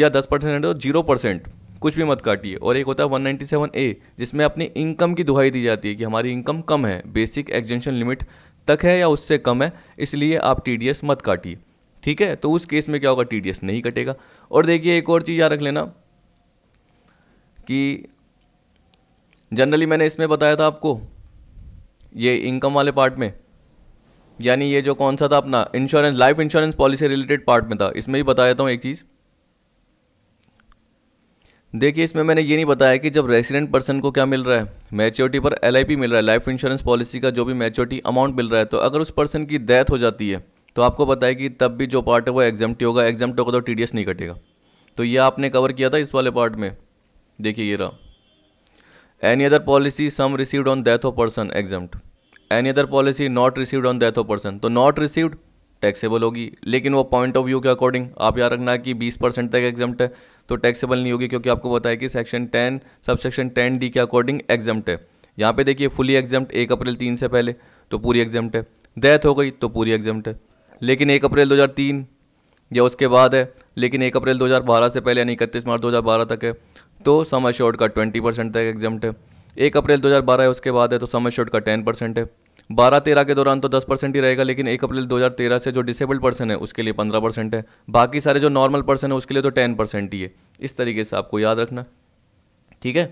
या 10 परसेंट है तो 0 परसेंट कुछ भी मत काटिए और एक होता है सेवन ए जिसमें अपनी इनकम की दुहाई दी जाती है कि हमारी इनकम कम है बेसिक एग्जेंशन लिमिट तक है या उससे कम है इसलिए आप टी मत काटिए ठीक है तो उस केस में क्या होगा टी नहीं कटेगा और देखिए एक और चीज़ याद रख लेना कि जनरली मैंने इसमें बताया था आपको ये इनकम वाले पार्ट में यानी ये जो कौन सा था अपना insurance life insurance policy related part में था इसमें भी बताया था एक चीज़ देखिए इसमें मैंने ये नहीं बताया कि जब रेसिडेंट पर्सन को क्या मिल रहा है मैच्योरिटी पर एल मिल रहा है लाइफ इंश्योरेंस पॉलिसी का जो भी मैच्योरिटी अमाउंट मिल रहा है तो अगर उस पर्सन की डेथ हो जाती है तो आपको बताया कि तब भी जो पार्ट है वो एग्जाम्प्टी होगा एग्जाम्प्ट होगा तो टी नहीं कटेगा तो ये आपने कवर किया था इस वाले पार्ट में देखिए ये रहा any other policy sum received on death of person exempt any other policy not received on death of person तो नॉट रिसीव्ड टैक्सेबल होगी लेकिन वो पॉइंट ऑफ व्यू के अकॉर्डिंग आप याद रखना कि 20 परसेंट तक एग्जाम्प्ट है तो टैक्सेबल नहीं होगी क्योंकि आपको बताया कि section 10 sub section ten D के अकॉर्डिंग एग्जाम्प्ट है यहाँ पे देखिए फुली एग्जाम्प्ट एक अप्रैल तीन से पहले तो पूरी एग्जाम्प्ट है डेथ हो गई तो पूरी एग्जाम्प्ट है लेकिन एक अप्रैल दो या उसके बाद है लेकिन एक अप्रैल दो से पहले यानी इकतीस मार्च दो तक है तो सम अश्योर्ड का ट्वेंटी परसेंट तक एग्जाम्प्ट है एक अप्रैल 2012 है उसके बाद है तो सम अश्योर्ड का टेन परसेंट है बारह तेरह के दौरान तो दस परसेंट ही रहेगा लेकिन एक अप्रैल दो हज़ार तेरह से जो डिसेबल्ड पर्सन है उसके लिए पंद्रह परसेंट है बाकी सारे जो नॉर्मल पर्सन है उसके लिए तो टेन परसेंट ही है इस तरीके से आपको याद रखना ठीक है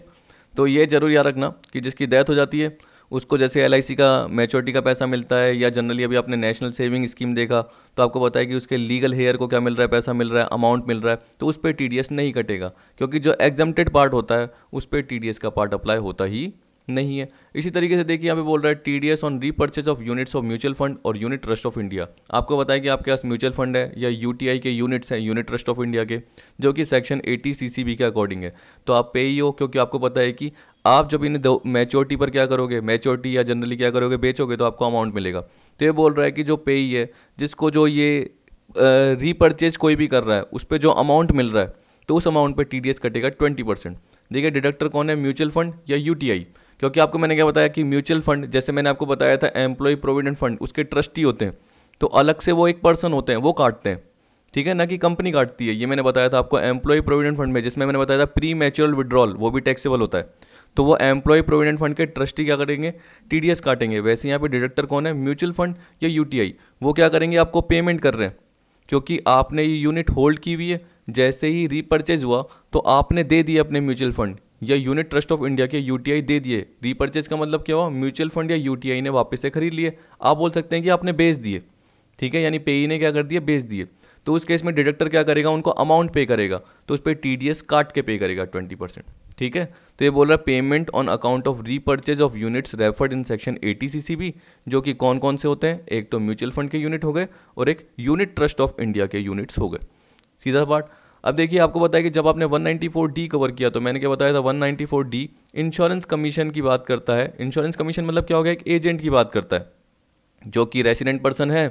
तो ये जरूर याद रखना कि जिसकी डेथ हो जाती है उसको जैसे एल का मेचोरिटी का पैसा मिलता है या जनरली अभी आपने नेशनल सेविंग स्कीम देखा तो आपको पता है कि उसके लीगल हेयर को क्या मिल रहा है पैसा मिल रहा है अमाउंट मिल रहा है तो उस पर टी नहीं कटेगा क्योंकि जो एग्जमटेड पार्ट होता है उस पर टी का पार्ट अप्लाई होता ही नहीं है इसी तरीके से देखिए यहाँ पे बोल रहा है T D S on repurchase of units of mutual fund और यूनिट ट्रस्ट ऑफ इंडिया आपको बताया कि आपके पास म्यूचुअल फंड है या यू टी आई के यूनिट्स हैं यूनिट ट्रस्ट ऑफ इंडिया के जो कि section eighty C C B के अकॉर्डिंग है तो आप पे ही हो क्योंकि आपको पता है कि आप जब इन्हें मेच्योरिटी पर क्या करोगे मेच्योरिटी या जनरली क्या करोगे बेचोगे तो आपको अमाउंट मिलेगा तो ये बोल रहा है कि जो पे ही है जिसको जो ये रीपर्चेज कोई भी कर रहा है उस पर जो अमाउंट मिल रहा है तो उस अमाउंट पर टी डी एस कटेगा ट्वेंटी परसेंट देखिए डिडक्टर कौन है म्यूचुअल फंड या यू टी आई क्योंकि आपको मैंने क्या बताया कि म्यूचुअल फंड जैसे मैंने आपको बताया था एम्प्लॉय प्रोविडेंट फंड उसके ट्रस्टी होते हैं तो अलग से वो एक पर्सन होते हैं वो काटते हैं ठीक है ना कि कंपनी काटती है ये मैंने बताया था आपको एम्प्लॉय प्रोविडेंट फंड में जिसमें मैंने बताया था प्री मैच्योर विड्रॉल वो भी टैक्सेबल होता है तो वो एम्प्लॉय प्रोविडेंट फंड के ट्रस्टी क्या करेंगे टीडीएस काटेंगे वैसे यहाँ पे डिडक्टर कौन है म्यूचुअल फंड या यूटीआई वो क्या करेंगे आपको पेमेंट कर रहे हैं क्योंकि आपने ये यूनिट होल्ड की हुई है जैसे ही रीपर्चेज हुआ तो आपने दे दिया अपने म्यूचुअल फंड या यूनिट ट्रस्ट ऑफ इंडिया के यू दे दिए रीपर्चेज का मतलब क्या हुआ म्यूचुअल फंड या यू ने वापस से खरीद लिए आप बोल सकते हैं कि आपने बेच दिए ठीक है यानी पे ने क्या कर दिया बेच दिए तो उस केस में डिडक्टर क्या करेगा उनको अमाउंट पे करेगा तो उस पर टी काट के पे करेगा ट्वेंटी परसेंट ठीक है तो ये बोल रहा है payment on account of repurchase of units referred in section eighty भी जो कि कौन कौन से होते हैं एक तो म्यूचुअल फंड के यूनिट हो गए और एक यूनिट ट्रस्ट ऑफ इंडिया के यूनिट्स हो गए सीधा बात अब देखिए आपको बताया कि जब आपने 194D कवर किया तो मैंने क्या बताया था 194D इंश्योरेंस कमीशन की बात करता है इंश्योरेंस कमीशन मतलब क्या हो गया एक एजेंट की बात करता है जो कि रेसिडेंट पर्सन है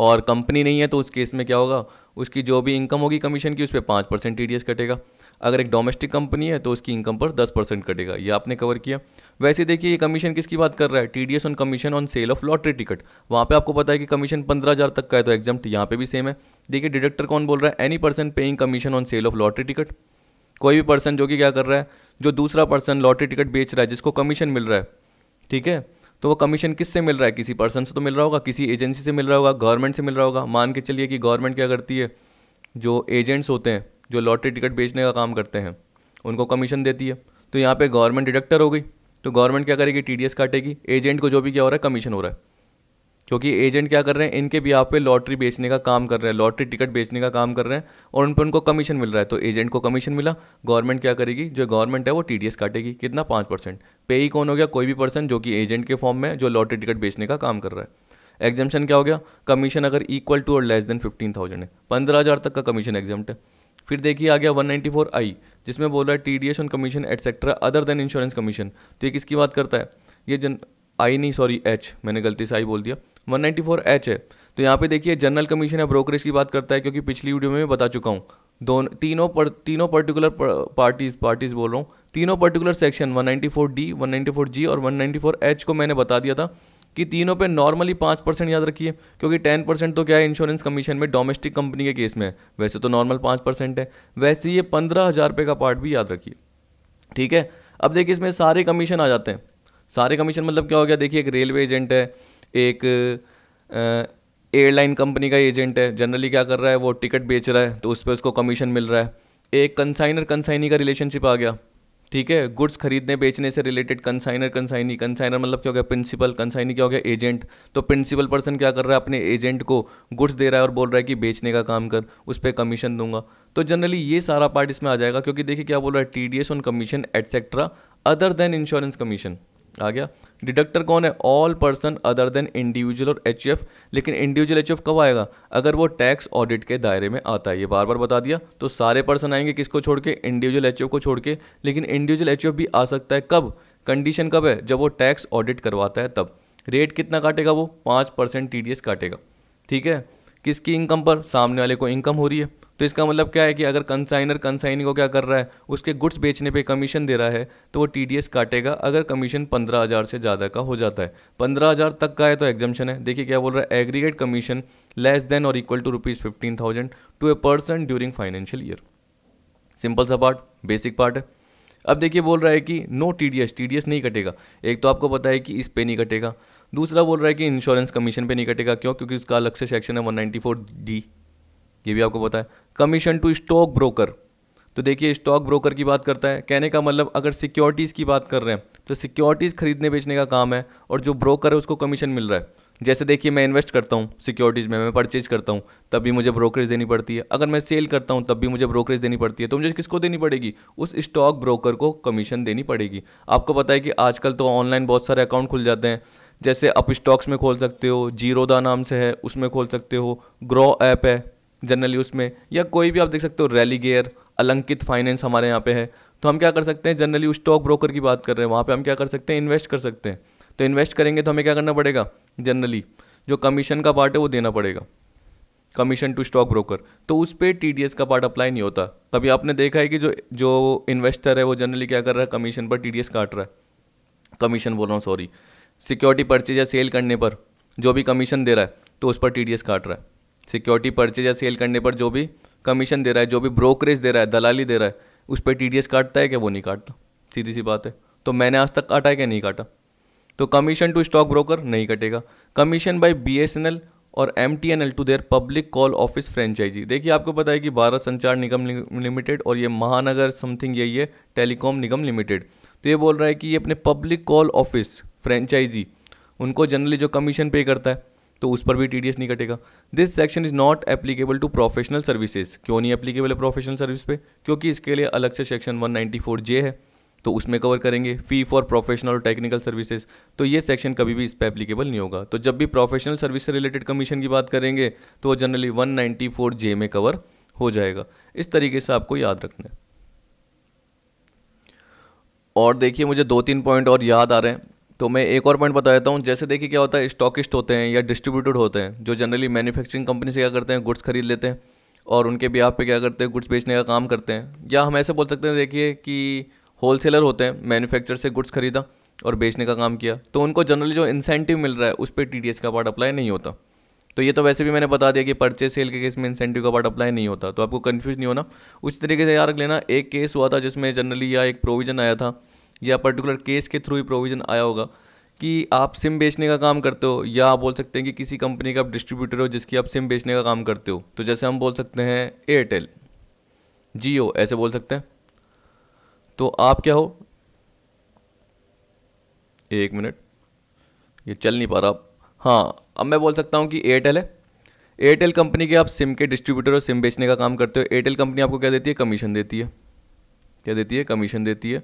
और कंपनी नहीं है तो उस केस में क्या होगा उसकी जो भी इनकम होगी कमीशन की उस पर पाँच परसेंट टी कटेगा अगर एक डोमेस्टिक कंपनी है तो उसकी इनकम पर दस परसेंट कटेगा ये आपने कवर किया वैसे देखिए ये कमीशन किसकी बात कर रहा है T D S on commission on sale of lottery ticket वहाँ पे आपको पता है कि कमीशन पंद्रह हज़ार तक का है तो एग्जाम यहाँ पे भी सेम है देखिए डिडक्टर कौन बोल रहा है any person paying commission on sale of lottery ticket कोई भी पर्सन जो कि क्या कर रहा है जो दूसरा पर्सन लॉटरी टिकट बेच रहा है जिसको कमीशन मिल रहा है ठीक है तो वो कमीशन किससे मिल रहा है किसी पर्सन से तो मिल रहा होगा किसी एजेंसी से मिल रहा होगा गवर्नमेंट से मिल रहा होगा मान के चलिए कि गवर्नमेंट क्या करती है जो एजेंट्स होते हैं जो लॉटरी टिकट बेचने का काम करते हैं उनको कमीशन देती है तो यहाँ पे गवर्नमेंट डिडक्टर हो गई तो गवर्नमेंट क्या करेगी टी काटेगी एजेंट को जो भी क्या हो रहा है कमीशन हो रहा है क्योंकि एजेंट क्या कर रहे हैं इनके भी आप पे लॉटरी बेचने का काम कर रहे हैं लॉटरी टिकट बेचने का काम कर रहे हैं और उन पर उनको कमीशन मिल रहा है तो एजेंट को कमीशन मिला गवर्नमेंट क्या करेगी जो गवर्नमेंट है वो टी काटेगी कितना पाँच परसेंट पे ही कौन हो गया कोई भी पर्सन जो कि एजेंट के फॉर्म में जो लॉटरी टिकट बेचने का काम कर रहा है एग्जामेशन क्या हो गया कमीशन अगर इक्वल टू और लेस देन फिफ्टीन थाउजेंड है पंद्रह हज़ार तक का कमीशन एग्जाम्ट है फिर देखिए आ गया वन आई जिसमें बोल रहा है T D S on commission etcetera other than insurance commission तो ये किसकी बात करता है ये जन आई नहीं सॉरी एच मैंने गलती से आई बोल दिया 194 एच है तो यहाँ पे देखिए जनरल कमीशन या ब्रोकरेज की बात करता है क्योंकि पिछली वीडियो में मैं बता चुका हूँ दोनों तीनों पर तीनों पर्टिकुलर पार्टीज पार्टीज बोल रहा हूँ तीनों पर्टिकुलर सेक्शन 194 डी 194 जी और 194 एच को मैंने बता दिया था कि तीनों पे नॉर्मली पाँच परसेंट याद रखिए क्योंकि टेन परसेंट तो क्या है इंश्योरेंस कमीशन में डोमेस्टिक कंपनी के केस में है वैसे तो नॉर्मल पाँच परसेंट है वैसे ये पंद्रह हज़ार रुपये का पार्ट भी याद रखिए ठीक है अब देखिए इसमें सारे कमीशन आ जाते हैं सारे कमीशन मतलब क्या हो गया देखिए एक रेलवे एजेंट है एक एयरलाइन कंपनी का एजेंट है जनरली क्या कर रहा है वो टिकट बेच रहा है तो उस पर उसको कमीशन मिल रहा है एक कंसाइनर कंसाइनी का रिलेशनशिप आ गया ठीक है गुड्स खरीदने बेचने से रिलेटेड कंसाइनर कंसाइनी कंसाइनर मतलब क्या हो गया प्रिंसिपल कंसाइनी क्या हो गया एजेंट तो प्रिंसिपल पर्सन क्या कर रहा है अपने एजेंट को गुड्स दे रहा है और बोल रहा है कि बेचने का काम कर उस पर कमीशन दूंगा तो जनरली ये सारा पार्ट इसमें आ जाएगा क्योंकि देखिए क्या बोल रहा है T D S on commission etcetera other than insurance commission आ गया डिडक्टर कौन है all person other than individual और एच लेकिन इंडिविजुअल एच कब आएगा अगर वो टैक्स ऑडिट के दायरे में आता है ये बार बार बता दिया तो सारे पर्सन आएंगे किसको छोड़ के इंडिविजुअल एच को छोड़ के लेकिन इंडिविजुअल एच भी आ सकता है कब कंडीशन कब है जब वो टैक्स ऑडिट करवाता है तब रेट कितना काटेगा वो पाँच परसेंट टी काटेगा ठीक है किसकी इनकम पर सामने वाले को इनकम हो रही है तो इसका मतलब क्या है कि अगर कंसाइनर कंसाइनी को क्या कर रहा है उसके गुड्स बेचने पे कमीशन दे रहा है तो वो टी काटेगा अगर कमीशन पंद्रह हज़ार से ज़्यादा का हो जाता है पंद्रह हज़ार तक का है तो एग्जामेशन है देखिए क्या बोल रहा है एग्रीगेट कमीशन लेस देन और equal to rupees fifteen thousand to a person during financial year simple सा पार्ट बेसिक पार्ट है अब देखिए बोल रहा है कि no T D S T D S नहीं कटेगा एक तो आपको पता है कि इस पे नहीं कटेगा दूसरा बोल रहा है कि इंश्योरेंस कमीशन पे नहीं कटेगा क्यों क्योंकि उसका अलग से सेक्शन है वन नाइन्टी फोर डी ये भी आपको पता है कमीशन टू स्टॉक ब्रोकर तो देखिए स्टॉक ब्रोकर की बात करता है कहने का मतलब अगर सिक्योरिटीज़ की बात कर रहे हैं तो सिक्योरिटीज़ खरीदने बेचने का काम है और जो ब्रोकर है उसको कमीशन मिल रहा है जैसे देखिए मैं इन्वेस्ट करता हूँ सिक्योरिटीज़ में मैं परचेज करता हूँ तब भी मुझे ब्रोकरेज देनी पड़ती है अगर मैं सेल करता हूँ तब भी मुझे ब्रोकरेज देनी पड़ती है तो मुझे किसको देनी पड़ेगी उस स्टॉक ब्रोकर को कमीशन देनी पड़ेगी आपको पता है कि आजकल तो ऑनलाइन बहुत सारे अकाउंट खुल जाते हैं जैसे आप स्टॉक्स में खोल सकते हो जीरोदा नाम से है उसमें खोल सकते हो ग्रो ऐप है जनरल यूज़ में या कोई भी आप देख सकते हो रैली गेयर अलंकित फाइनेंस हमारे यहाँ पे है तो हम क्या कर सकते हैं जनरली उस स्टॉक ब्रोकर की बात कर रहे हैं वहाँ पे हम क्या कर सकते हैं इन्वेस्ट कर सकते हैं तो इन्वेस्ट करेंगे तो हमें क्या करना पड़ेगा जनरली जो कमीशन का पार्ट है वो देना पड़ेगा कमीशन टू स्टॉक ब्रोकर तो उस पर टी का पार्ट अप्लाई नहीं होता कभी आपने देखा है कि जो जो इन्वेस्टर है वो जनरली क्या कर रहा है कमीशन पर टी काट रहा है कमीशन बोल रहा हूँ सॉरी सिक्योरिटी परचेज या सेल करने पर जो भी कमीशन दे रहा है तो उस पर टी काट रहा है सिक्योरिटी परचेज या सेल करने पर जो भी कमीशन दे रहा है जो भी ब्रोकरेज दे रहा है दलाली दे रहा है उस पर टी काटता है क्या वो नहीं काटता सीधी सी बात है तो मैंने आज तक काटा है क्या नहीं काटा तो कमीशन टू स्टॉक ब्रोकर नहीं कटेगा commission by B S N L और M T N L to their public call office franchisee देखिए आपको पता है कि भारत संचार निगम लिमिटेड और ये महानगर समथिंग यही है टेलीकॉम निगम लिमिटेड तो ये बोल रहा है कि ये अपने पब्लिक कॉल ऑफिस फ्रेंचाइजी उनको जनरली जो कमीशन पे करता है तो उस पर भी टी नहीं कटेगा this section is not applicable to professional services क्यों नहीं एप्लीकेबल है प्रोफेशनल सर्विस पे क्योंकि इसके लिए अलग से सेक्शन 194 जे है तो उसमें कवर करेंगे फ़ी फॉर प्रोफेशनल और टेक्निकल सर्विसेज तो ये सेक्शन कभी भी इस पर एप्लीकेबल नहीं होगा तो जब भी प्रोफेशनल सर्विस से रिलेटेड कमीशन की बात करेंगे तो वो जनरली वन जे में कवर हो जाएगा इस तरीके से आपको याद रखना है और देखिए मुझे दो तीन पॉइंट और याद आ रहे हैं तो मैं एक और पॉइंट बता देता हूँ जैसे देखिए क्या होता है स्टॉकिस्ट होते हैं या डिस्ट्रीब्यूटेड होते हैं जो जनरली मैन्युफैक्चरिंग कंपनी से क्या करते हैं गुड्स खरीद लेते हैं और उनके भी आप पे क्या करते हैं गुड्स बेचने का काम करते हैं या हम ऐसे बोल सकते हैं देखिए कि होलसेलर होते हैं मैन्युफैक्चर से गुड्स खरीदा और बेचने का काम किया तो उनको जनरली जो इंसेंटिव मिल रहा है उस पर टी का पार्ट अप्लाई नहीं होता तो ये तो वैसे भी मैंने बता दिया कि परचेज सेल के केस में इंसेंटिव का पार्ट अप्लाई नहीं होता तो आपको कन्फ्यूज़ नहीं होना उसी तरीके से रख लेना एक केस हुआ था जिसमें जनरली या एक प्रोविज़न आया था या पर्टिकुलर केस के थ्रू ही प्रोविज़न आया होगा कि आप सिम बेचने का काम करते हो या आप बोल सकते हैं कि किसी कंपनी का आप डिस्ट्रीब्यूटर हो जिसकी आप सिम बेचने का काम करते हो तो जैसे हम बोल सकते हैं एयरटेल जियो ऐसे बोल सकते हैं तो आप क्या हो एक मिनट ये चल नहीं पा रहा हाँ अब मैं बोल सकता हूँ कि एयरटेल है एयरटेल कंपनी के आप सिम के डिस्ट्रीब्यूटर और सिम बेचने का काम करते हो एयरटेल कंपनी आपको क्या देती है कमीशन देती है क्या देती है कमीशन देती है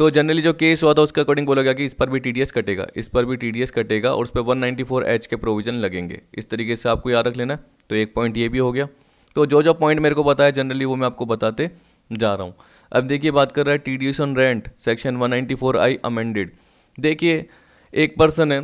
तो जनरली जो केस हुआ था उसके अकॉर्डिंग बोला गया कि इस पर भी टी कटेगा इस पर भी टी कटेगा और उस पर वन एच के प्रोविज़न लगेंगे इस तरीके से आपको याद रख लेना तो एक पॉइंट ये भी हो गया तो जो जो पॉइंट मेरे को पता है जनरली वो मैं आपको बताते जा रहा हूँ अब देखिए बात कर रहा है T D S on rent section 194 I amended देखिए एक पर्सन है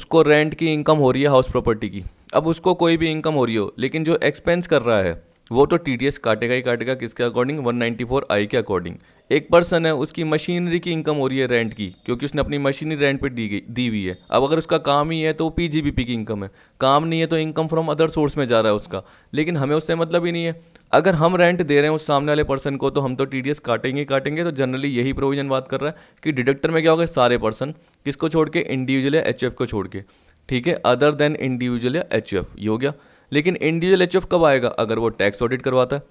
उसको रेंट की इनकम हो रही है हाउस प्रॉपर्टी की अब उसको कोई भी इनकम हो रही हो लेकिन जो एक्सपेंस कर रहा है वो तो टी काटेगा ही काटेगा किसके अकॉर्डिंग 194 आई के अकॉर्डिंग एक पर्सन है उसकी मशीनरी की इनकम हो रही है रेंट की क्योंकि उसने अपनी मशीनरी रेंट पे दी गई दी हुई है अब अगर उसका काम ही है तो पी जी बी पी की इनकम है काम नहीं है तो इनकम फ्रॉम अदर सोर्स में जा रहा है उसका लेकिन हमें उससे मतलब ही नहीं है अगर हम रेंट दे रहे हैं उस सामने वाले पर्सन को तो हम तो टी डी एस काटेंगे काटेंगे तो जनरली यही प्रोविजन बात कर रहा है कि डिडक्टर में क्या होगा सारे पर्सन किसको छोड़ के इंडिविजुअल या एच को छोड़ के ठीक है अदर देन इंडिविजुअल या एच ये हो गया लेकिन इंडिविजुअल एच कब आएगा अगर वो टैक्स ऑडिट करवाता है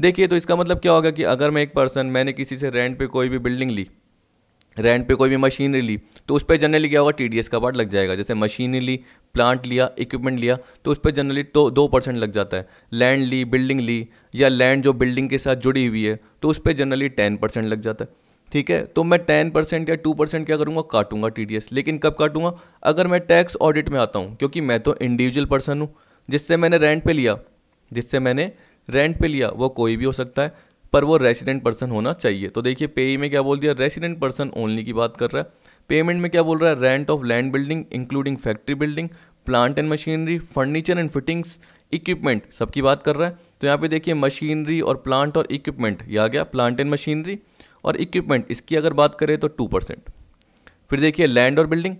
देखिए तो इसका मतलब क्या होगा कि अगर मैं एक पर्सन मैंने किसी से रेंट पे कोई भी बिल्डिंग ली रेंट पे कोई भी मशीनरी ली तो उस पर जनरली क्या होगा टी का पार्ट लग जाएगा जैसे मशीनरी ली प्लांट लिया इक्विपमेंट लिया तो उस पर जनरली तो दो परसेंट लग जाता है लैंड ली बिल्डिंग ली या लैंड जो बिल्डिंग के साथ जुड़ी हुई है तो उस पर जनरली टेन परसेंट लग जाता है ठीक है तो मैं टेन परसेंट या टू परसेंट क्या करूँगा काटूंगा टी लेकिन कब काटूंगा अगर मैं टैक्स ऑडिट में आता हूँ क्योंकि मैं तो इंडिविजुअल पर्सन हूँ जिससे मैंने रेंट पे लिया जिससे मैंने रेंट पे लिया वो कोई भी हो सकता है पर वो रेसिडेंट पर्सन होना चाहिए तो देखिए पेई में क्या बोल दिया रेसिडेंट पर्सन ओनली की बात कर रहा है पेमेंट में क्या बोल रहा है rent of land building including factory building plant and machinery furniture and fittings equipment सबकी बात कर रहा है तो यहाँ पे देखिए मशीनरी और प्लांट और इक्विपमेंट ये आ गया प्लांट एंड मशीनरी और इक्विपमेंट इसकी अगर बात करें तो टू परसेंट फिर देखिए लैंड और building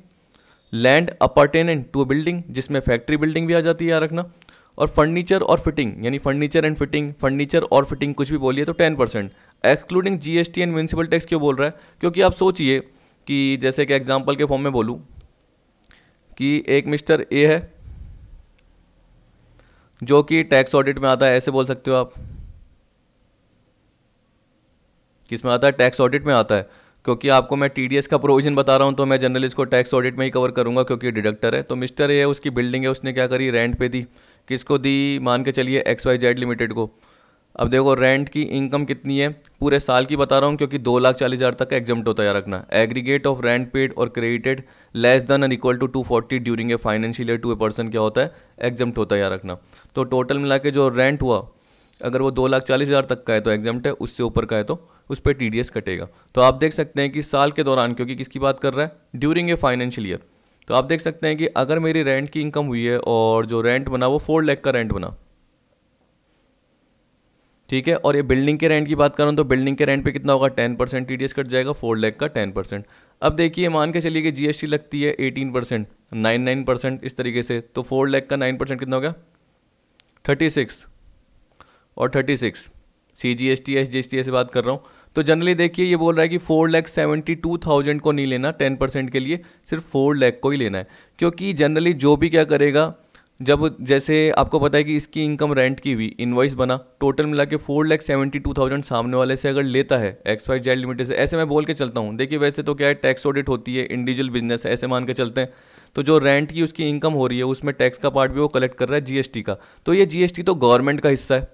land appurtenant to building जिसमें फैक्ट्री बिल्डिंग भी आ जाती है यहाँ रखना और फर्नीचर और फिटिंग यानी फर्नीचर एंड फिटिंग फर्नीचर और फिटिंग कुछ भी बोलिए तो ten percent excluding G S T and municipal tax क्यों बोल रहा है क्योंकि आप सोचिए कि जैसे कि एग्जाम्पल के फॉर्म में बोलूँ कि एक मिस्टर ए है जो कि टैक्स ऑडिट में आता है ऐसे बोल सकते हो आप किस में आता है टैक्स ऑडिट में आता है क्योंकि आपको मैं टी का प्रोविजन बता रहा हूँ तो मैं जनरली इसको टैक्स ऑडिट में ही कवर करूँगा क्योंकि डिडक्टर है तो मिस्टर ये उसकी बिल्डिंग है उसने क्या करी रेंट पे दी किसको दी मान के चलिए एक्स वाई जेड लिमिटेड को अब देखो रेंट की इनकम कितनी है पूरे साल की बता रहा हूँ क्योंकि दो लाख चालीस हज़ार तक एग्जम्ट होता है रखना aggregate of rent paid or credited less than an equal to two forty during a financial year to a person क्या होता है एग्जम्ट होता है रखना तो टोटल मिला के जो रेंट हुआ अगर वो दो लाख चालीस हज़ार तक का है तो एग्जम्ट है उससे ऊपर का है तो उस पर टी कटेगा तो आप देख सकते हैं कि साल के दौरान क्योंकि किसकी बात कर रहा है ड्यूरिंग ए फाइनेंशियल ईयर तो आप देख सकते हैं कि अगर मेरी रेंट की इनकम हुई है और जो रेंट बना वो फोर लैख का रेंट बना ठीक है और ये बिल्डिंग के रेंट की बात करूँ तो बिल्डिंग के रेंट पे कितना होगा टेन परसेंट टी कट जाएगा फोर लैख का टेन परसेंट अब देखिए मान के चलिए कि जीएसटी लगती है eighteen percent nine nine percent इस तरीके से तो फोर लैख का नाइन परसेंट कितना हो गया थर्टी सिक्स और thirty six C G S T S G S T से बात कर रहा हूँ तो जनरली देखिए ये बोल रहा है कि four lakh seventy two thousand को नहीं लेना टेन परसेंट के लिए सिर्फ फोर लैख को ही लेना है क्योंकि जनरली जो भी क्या करेगा जब जैसे आपको पता है कि इसकी इनकम रेंट की हुई इन्वाइस बना टोटल मिला के four lakh seventy two thousand सामने वाले से अगर लेता है एक्स वाई जेड लिमिटेड से ऐसे मैं बोल के चलता हूँ देखिए वैसे तो क्या है टैक्स ऑडिट होती है इंडिविजुअल बिजनेस ऐसे मान के चलते हैं तो जो रेंट की उसकी इनकम हो रही है उसमें टैक्स का पार्ट भी वो कलेक्ट कर रहा है जीएसटी का तो ये जीएसटी तो गवर्नमेंट का हिस्सा है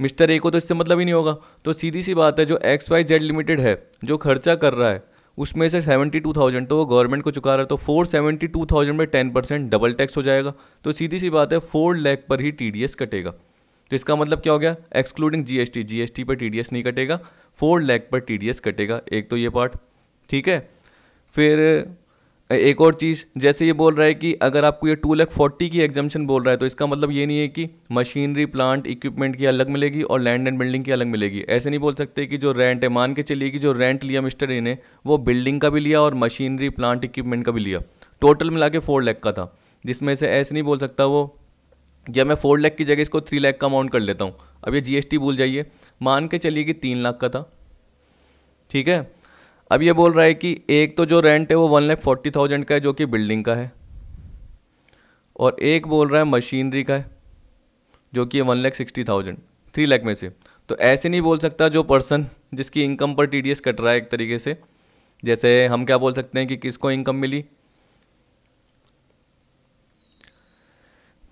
मिस्टर ए को तो इससे मतलब ही नहीं होगा तो सीधी सी बात है जो एक्स वाई जेड लिमिटेड है जो खर्चा कर रहा है उसमें से सेवेंटी टू थाउजेंड तो वो गवर्नमेंट को चुका रहा है तो फोर सेवेंटी टू थाउजेंड में टेन परसेंट डबल टैक्स हो जाएगा तो सीधी सी बात है फोर लैख पर ही टी डी एस कटेगा तो इसका मतलब क्या हो गया excluding G S T G S T पर टी डी एस नहीं कटेगा फोर लैख पर टी डी एस कटेगा एक तो ये पार्ट ठीक है फिर एक और चीज़ जैसे ये बोल रहा है कि अगर आपको ये टू लैख फोर्टी की एग्जामेशन बोल रहा है तो इसका मतलब ये नहीं है कि मशीनरी प्लांट इक्विपमेंट की अलग मिलेगी और लैंड एंड बिल्डिंग की अलग मिलेगी ऐसे नहीं बोल सकते कि जो रेंट है मान के चलिए कि जो रेंट लिया मिस्टर ए ने वो बिल्डिंग का भी लिया और मशीनरी प्लांट इक्विपमेंट का भी लिया टोटल मिला के फोर लैख का था जिसमें से ऐसे नहीं बोल सकता वो या मैं फोर लैख की जगह इसको थ्री लैख का अमाउंट कर लेता हूँ अब ये जी भूल जाइए मान के चलिए कि तीन लाख का था ठीक है अब ये बोल रहा है कि एक तो जो रेंट है वो वन लैख फोर्टी थाउजेंड का है जो कि बिल्डिंग का है और एक बोल रहा है मशीनरी का है जो कि one lakh sixty thousand three lakh में से तो ऐसे नहीं बोल सकता जो पर्सन जिसकी इनकम पर टी कट रहा है एक तरीके से जैसे हम क्या बोल सकते हैं कि किसको इनकम मिली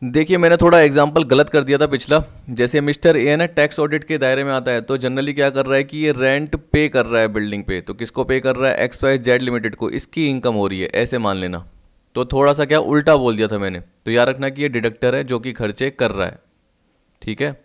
देखिए मैंने थोड़ा एग्जाम्पल गलत कर दिया था पिछला जैसे मिस्टर ए ना टैक्स ऑडिट के दायरे में आता है तो जनरली क्या कर रहा है कि ये रेंट पे कर रहा है बिल्डिंग पे तो किसको पे कर रहा है एक्स वाई जेड लिमिटेड को इसकी इनकम हो रही है ऐसे मान लेना तो थोड़ा सा क्या उल्टा बोल दिया था मैंने तो याद रखना कि ये डिडक्टर है जो कि खर्चे कर रहा है ठीक है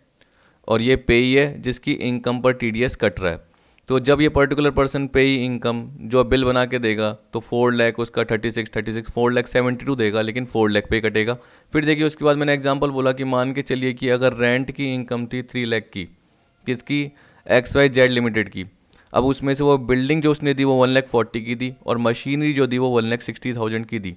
और ये पे ही है जिसकी इनकम पर टी कट रहा है तो जब ये पर्टिकुलर पर्सन पे ही इनकम जो बिल बना के देगा तो फोर लैख उसका thirty six thirty six four lakh seventy two देगा लेकिन फोर लैख पे कटेगा फिर देखिए उसके बाद मैंने एग्जाम्पल बोला कि मान के चलिए कि अगर रेंट की इनकम थी थ्री लैख की किसकी एक्स वाई जेड लिमिटेड की अब उसमें से वो बिल्डिंग जो उसने दी वो वन लैख फोर्टी की दी और मशीनरी जो दी वो वन लैख सिक्सटी थाउजेंड की दी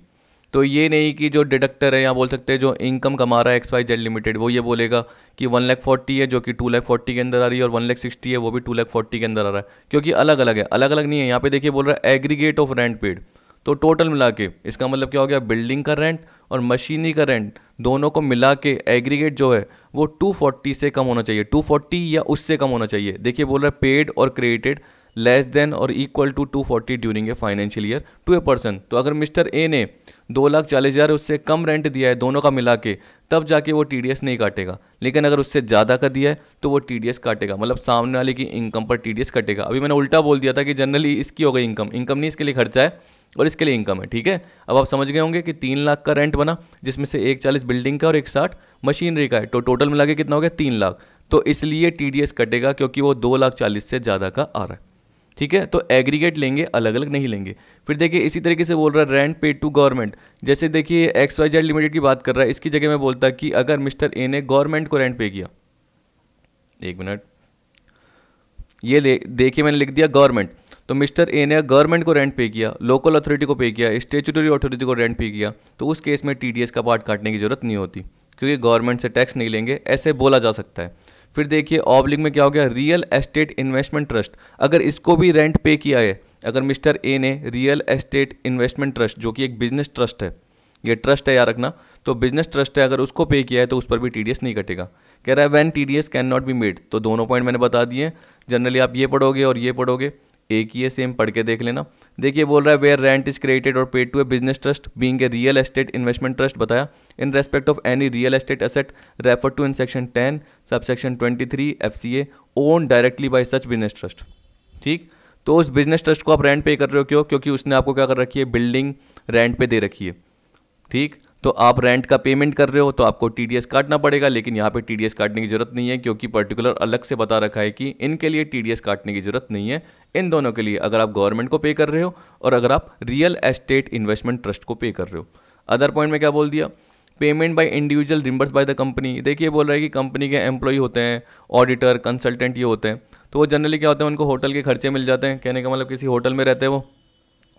तो ये नहीं कि जो डिडक्टर है या बोल सकते हैं जो इनकम कमा रहा है एक्स वाई जेड लिमिटेड वो ये बोलेगा कि वन लाख फोर्टी है जो कि टू लाख फोर्टी के अंदर आ रही है और वन लाख सिक्सटी है वो भी टू लाख फोर्टी के अंदर आ रहा है क्योंकि अलग अलग है अलग अलग नहीं है यहाँ पे देखिए बोल रहा है एग्रीगेट ऑफ रेंट पेड तो टोटल मिला के इसका मतलब क्या हो गया बिल्डिंग का रेंट और मशीनी का रेंट दोनों को मिला के एग्रीगेट जो है वो 240 से कम होना चाहिए 240 या उससे कम होना चाहिए देखिए बोल रहा है paid or created less than और equal to 240 during a financial year to a person तो अगर मिस्टर ए ने दो लाख चालीस हज़ार उससे कम रेंट दिया है दोनों का मिला के तब जाके वो टी नहीं काटेगा लेकिन अगर उससे ज़्यादा का दिया है तो वो टी काटेगा मतलब सामने वाले की इनकम पर टी कटेगा अभी मैंने उल्टा बोल दिया था कि जनरली इसकी हो गई इनकम इनकम नहीं इसके लिए खर्चा है और इसके लिए इनकम है ठीक है अब आप समझ गए होंगे कि तीन लाख का रेंट बना जिसमें से एक चालीस बिल्डिंग का और एक साठ मशीनरी का है तो टोटल मिला के कितना हो गया तीन लाख तो इसलिए टी कटेगा क्योंकि वो दो लाख चालीस से ज़्यादा का आ रहा है ठीक है तो एग्रीगेट लेंगे अलग अलग नहीं लेंगे फिर देखिए इसी तरीके से बोल रहा है रेंट पेड टू गवर्नमेंट जैसे देखिए एक्स वाई जेड लिमिटेड की बात कर रहा है इसकी जगह मैं बोलता कि अगर मिस्टर ए ने गवर्नमेंट को रेंट पे किया एक मिनट ये ले देखिए मैंने लिख दिया गवर्नमेंट तो मिस्टर ए ने गवर्नमेंट को रेंट पे किया लोकल अथॉरिटी को पे किया स्टेचुटरी अथॉरिटी को रेंट पे किया तो उस केस में टी का पार्ट काटने की ज़रूरत नहीं होती क्योंकि गवर्नमेंट से टैक्स नहीं लेंगे ऐसे बोला जा सकता है फिर देखिए ऑब्लिक में क्या हो गया रियल एस्टेट इन्वेस्टमेंट ट्रस्ट अगर इसको भी रेंट पे किया है अगर मिस्टर ए ने रियल एस्टेट इन्वेस्टमेंट ट्रस्ट जो कि एक बिजनेस ट्रस्ट है ये ट्रस्ट है याद रखना तो बिजनेस ट्रस्ट है अगर उसको पे किया है तो उस पर भी टी नहीं कटेगा कह रहा है when T D S can not be made तो दोनों पॉइंट मैंने बता दिए जनरली आप ये पढ़ोगे और ये पढ़ोगे एक ही है सेम पढ़ के देख लेना देखिए बोल रहा है where rent is credited or paid to a business trust being a real estate investment trust बताया in respect of any real estate asset refer to in section ten sub section twenty three F C A own directly by such business trust ठीक तो उस बिजनेस ट्रस्ट को आप रेंट पे कर रहे हो क्यों क्योंकि उसने आपको क्या कर रखी है बिल्डिंग रेंट पे दे रखी है ठीक तो आप रेंट का पेमेंट कर रहे हो तो आपको टी काटना पड़ेगा लेकिन यहाँ पे टी काटने की ज़रूरत नहीं है क्योंकि पर्टिकुलर अलग से बता रखा है कि इनके लिए टी काटने की ज़रूरत नहीं है इन दोनों के लिए अगर आप गवर्नमेंट को पे कर रहे हो और अगर आप रियल एस्टेट इन्वेस्टमेंट ट्रस्ट को पे कर रहे हो अदर पॉइंट में क्या बोल दिया payment by individual reimburse by the company देखिए बोल रहा है कि कंपनी के एम्प्लॉय होते हैं ऑडिटर कंसल्टेंट ये होते हैं तो वो जनरली क्या होते हैं उनको होटल के खर्चे मिल जाते हैं कहने का मतलब किसी होटल में रहते हैं वो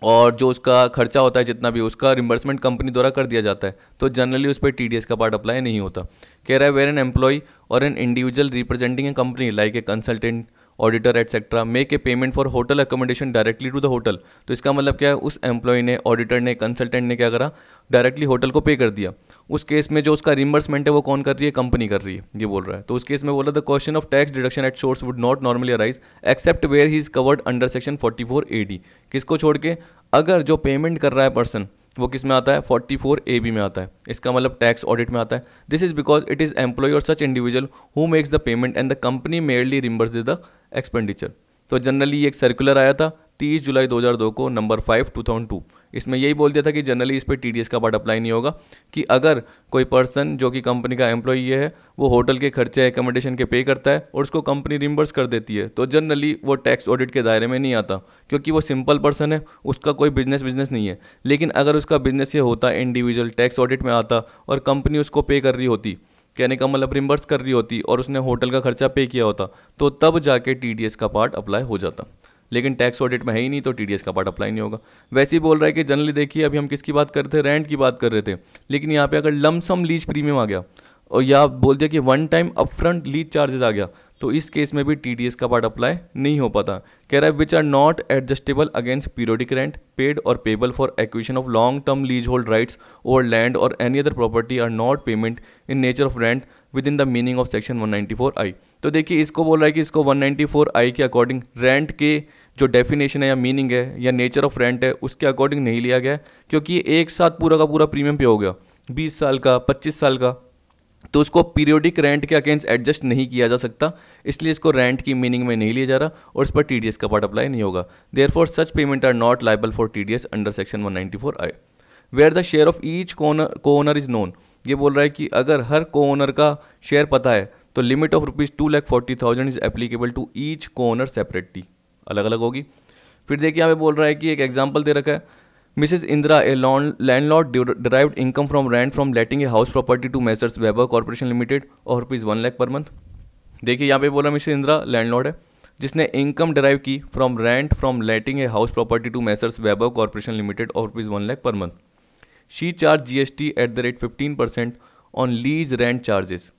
और जो उसका खर्चा होता है जितना भी उसका रिम्बर्समेंट कंपनी द्वारा कर दिया जाता है तो जनरली उस पर टी का पार्ट अप्लाई नहीं होता कह रहा है where an employee or an individual representing a company like a consultant auditor etcetera make a payment for hotel accommodation directly to the hotel तो इसका मतलब क्या है उस एम्प्लॉय ने ऑडिटर ने कंसल्टेंट ने क्या करा डायरेक्टली होटल को पे कर दिया उस केस में जो उसका रिमबर्समेंट है वो कौन कर रही है कंपनी कर रही है ये बोल रहा है तो उस केस में बोला the question of tax deduction at source would not normally arise except where he is covered under section forty four A D किसको छोड़ के अगर जो पेमेंट कर रहा है पर्सन वो किस में आता है फोर्टी फोर ए बी में आता है इसका मतलब टैक्स ऑडिट में आता है this is because it is employee or such individual who makes the payment and the company merely reimburse is the expenditure तो जनरली एक सर्कुलर आया था तीस जुलाई 2002 को number five two thousand two इसमें यही बोल दिया था कि जनरली इस पर टी का पार्ट अप्लाई नहीं होगा कि अगर कोई पर्सन जो कि कंपनी का एम्प्लॉई है वो होटल के खर्चे एकोमोडेशन के पे करता है और उसको कंपनी रिम्बर्स कर देती है तो जनरली वो टैक्स ऑडिट के दायरे में नहीं आता क्योंकि वो सिंपल पर्सन है उसका कोई बिजनेस बिजनेस नहीं है लेकिन अगर उसका बिजनेस ये होता इंडिविजुअल टैक्स ऑडिट में आता और कंपनी उसको पे कर रही होती कहने का मतलब रिम्बर्स कर रही होती और उसने होटल का खर्चा पे किया होता तो तब जाके टी का पार्ट अप्लाई हो जाता लेकिन टैक्स ऑडिट में है ही नहीं तो टी का पार्ट अप्लाई नहीं होगा वैसे ही बोल रहा है कि जनरली देखिए अभी हम किसकी बात कर रहे थे रेंट की बात कर रहे थे लेकिन यहाँ पे अगर लमसम लीज प्रीमियम आ गया और या बोल दिया कि one time upfront lease charges आ गया तो इस केस में भी टी का पार्ट अप्लाई नहीं हो पाता कह रहा है which are not adjustable against periodic rent paid or payable for acquisition of long term leasehold rights over land or any other property are not payment in nature of rent within the meaning of section 194 I तो देखिए इसको बोल रहा है कि इसको 194 आई के अकॉर्डिंग रेंट के जो डेफिनेशन है या मीनिंग है या नेचर ऑफ रेंट है उसके अकॉर्डिंग नहीं लिया गया क्योंकि ये एक साथ पूरा का पूरा प्रीमियम पे हो गया बीस साल का पच्चीस साल का तो उसको पीरियोडिक रेंट के अगेंस्ट एडजस्ट नहीं किया जा सकता इसलिए इसको रेंट की मीनिंग में नहीं लिया जा रहा और इस पर टी का पार्ट अप्लाई नहीं होगा therefore such payment are not liable for T under section one four I where the share of each co owner is known ये बोल रहा है कि अगर हर को ओनर का शेयर पता है तो limit of rupees two lakh forty thousand is applicable to each co owner separately अलग अलग होगी फिर देखिए यहाँ पे बोल रहा है कि एक एग्जाम्पल दे रखा है Indira a landlord derive income from rent from letting a house property to messrs Webber corporation limited or rupees one lakh per month देखिए यहाँ पे बोला मिसेज इंदिरा लैंड लॉर्ड है जिसने इनकम डिराइव की from rent from letting a house property to messrs Webber corporation limited or rupees one lakh per month she charge G S T at the rate fifteen percent on lease rent charges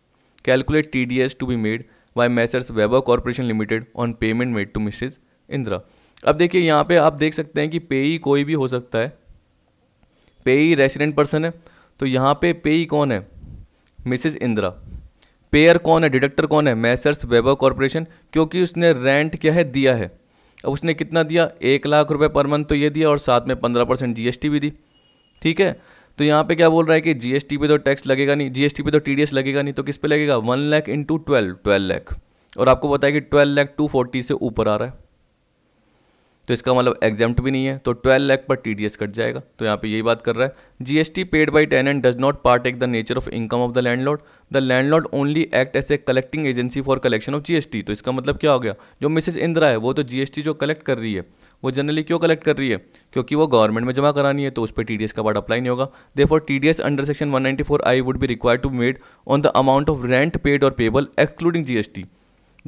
calculate T D S to be made by messrs Webber corporation limited on payment made to mrs Indira अब देखिए यहाँ पे आप देख सकते हैं कि पेई कोई भी हो सकता है पेई रेसिडेंट पर्सन है तो यहाँ पे पेई कौन है मिसेज इंदिरा पेयर कौन है डिडक्टर कौन है मैसर्स वेबर कॉरपोरेशन क्योंकि उसने रेंट क्या है दिया है अब उसने कितना दिया एक लाख रुपये पर मंथ तो ये दिया और साथ में पंद्रह परसेंट टी भी दी ठीक है तो यहाँ पे क्या बोल रहा है कि जीएसटी पे तो टैक्स लगेगा नहीं टी पे तो एस लगेगा नहीं तो किस पे लगेगा one lakh into twelve twelve lakh और आपको बताया कि ट्वेल्व लैख टू फोर्टी से ऊपर आ रहा है तो इसका मतलब एग्जाम्ट भी नहीं है तो ट्वेल्व लाख पर टी कट जाएगा तो यहाँ पे यही बात कर रहा है GST paid by tenant does not part एक the nature of income of the landlord the landlord only act as a collecting agency for collection of GST तो इसका मतलब क्या हो गया जो मिसेस इंदिरा है वो तो जीएसटी जो कलेक्ट कर रही है वो जनरली क्यों कलेक्ट कर रही है क्योंकि वो गवर्नमेंट में जमा करानी है तो उस पर टी का पार्ट अप्लाई नहीं होगा therefore T D S under section one four I would be require to made on the amount of rent paid or payable excluding GST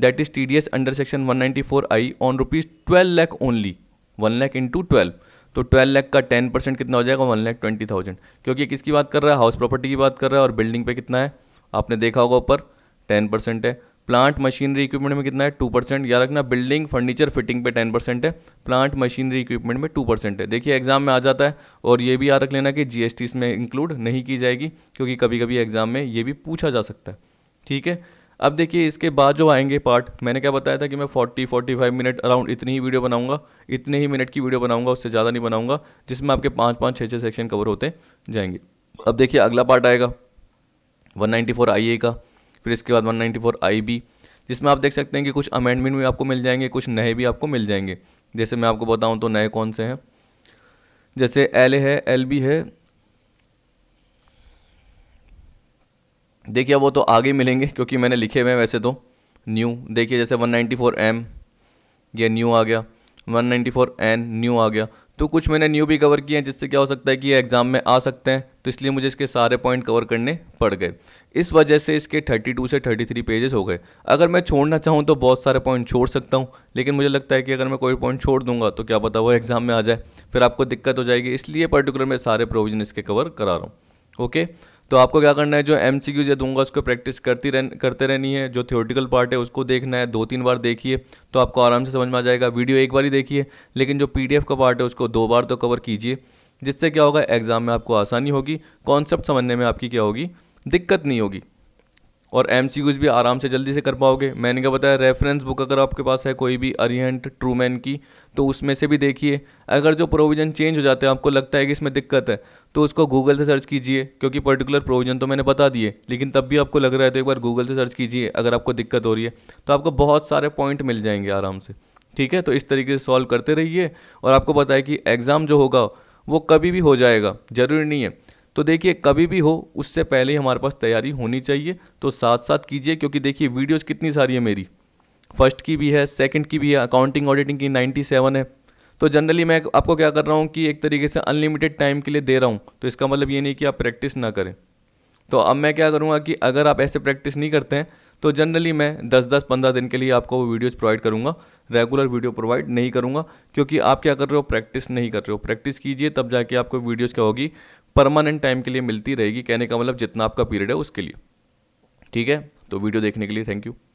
that is T D S under section one ninety four I on rupees twelve lakh only one lakh into twelve तो ट्वेल्व लैख का टेन परसेंट कितना हो जाएगा वन लैख ट्वेंटी थाउजेंड क्योंकि किसकी बात कर रहा है हाउस प्रॉपर्टी की बात कर रहा है और बिल्डिंग पे कितना है आपने देखा होगा ऊपर टेन परसेंट है प्लांट मशीनरी इक्विपमेंट में कितना है टू परसेंट याद रखना बिल्डिंग फर्नीचर फिटिंग पे टेन परसेंट है प्लांट मशीनरी इक्विपमेंट में टू परसेंट है देखिए एग्जाम में आ जाता है और ये भी याद रख लेना कि जी एस इसमें इंक्लूड नहीं की जाएगी क्योंकि कभी कभी एग्जाम में ये भी पूछा जा सकता है ठीक है अब देखिए इसके बाद जो आएंगे पार्ट मैंने क्या बताया था कि मैं 40 45 मिनट अराउंड इतनी ही वीडियो बनाऊंगा इतने ही मिनट की वीडियो बनाऊंगा उससे ज़्यादा नहीं बनाऊंगा जिसमें आपके पाँच पाँच छः छः सेक्शन कवर होते जाएंगे अब देखिए अगला पार्ट आएगा वन नाइन्टी का फिर इसके बाद वन नाइन्टी जिसमें आप देख सकते हैं कि कुछ अमेंडमेंट भी आपको मिल जाएंगे कुछ नए भी आपको मिल जाएंगे जैसे मैं आपको बताऊँ तो नए कौन से हैं जैसे एल है एल बी है देखिए वो तो आगे मिलेंगे क्योंकि मैंने लिखे हुए हैं वैसे तो न्यू देखिए जैसे एम ये न्यू आ गया एन न्यू आ गया तो कुछ मैंने न्यू भी कवर किए हैं जिससे क्या हो सकता है कि ये एग्ज़ाम में आ सकते हैं तो इसलिए मुझे इसके सारे पॉइंट कवर करने पड़ गए इस वजह से इसके 32 से 33 पेजेस हो गए अगर मैं छोड़ना चाहूँ तो बहुत सारे पॉइंट छोड़ सकता हूँ लेकिन मुझे लगता है कि अगर मैं कोई पॉइंट छोड़ दूंगा तो क्या पता वो एग्ज़ाम में आ जाए फिर आपको दिक्कत हो जाएगी इसलिए पर्टिकुलर मैं सारे प्रोविजन इसके कवर करा रहा हूँ ओके तो आपको क्या करना है जो एम सी क्यूज दूंगा उसको प्रैक्टिस करती रह करते रहनी है जो थियोटिकल पार्ट है उसको देखना है दो तीन बार देखिए तो आपको आराम से समझ में आ जाएगा वीडियो एक बार ही देखिए लेकिन जो पी का पार्ट है उसको दो बार तो कवर कीजिए जिससे क्या होगा एग्ज़ाम में आपको आसानी होगी कॉन्सेप्ट समझने में आपकी क्या होगी दिक्कत नहीं होगी और एम भी आराम से जल्दी से कर पाओगे मैंने क्या बताया रेफरेंस बुक अगर आपके पास है कोई भी अरिहंट ट्रूमैन की तो उसमें से भी देखिए अगर जो प्रोविज़न चेंज हो जाते हैं आपको लगता है कि इसमें दिक्कत है तो उसको गूगल से सर्च कीजिए क्योंकि पर्टिकुलर प्रोविजन तो मैंने बता दिए लेकिन तब भी आपको लग रहा है तो एक बार गूगल से सर्च कीजिए अगर आपको दिक्कत हो रही है तो आपको बहुत सारे पॉइंट मिल जाएंगे आराम से ठीक है तो इस तरीके से सॉल्व करते रहिए और आपको बताया कि एग्ज़ाम जो होगा वो कभी भी हो जाएगा ज़रूरी नहीं है तो देखिए कभी भी हो उससे पहले ही हमारे पास तैयारी होनी चाहिए तो साथ साथ कीजिए क्योंकि देखिए वीडियोज़ कितनी सारी है मेरी फर्स्ट की भी है सेकंड की भी है अकाउंटिंग ऑडिटिंग की 97 है तो जनरली मैं आपको क्या कर रहा हूँ कि एक तरीके से अनलिमिटेड टाइम के लिए दे रहा हूँ तो इसका मतलब ये नहीं कि आप प्रैक्टिस ना करें तो अब मैं क्या करूँगा कि अगर आप ऐसे प्रैक्टिस नहीं करते हैं तो जनरली मैं 10-10 15 दिन के लिए आपको वो वीडियोज़ प्रोवाइड करूँगा रेगुलर वीडियो प्रोवाइड नहीं करूँगा क्योंकि आप क्या कर रहे हो प्रैक्टिस नहीं कर रहे हो प्रैक्टिस कीजिए तब जाके आपको वीडियोज़ क्या होगी परमानेंट टाइम के लिए मिलती रहेगी कहने का मतलब जितना आपका पीरियड है उसके लिए ठीक है तो वीडियो देखने के लिए थैंक यू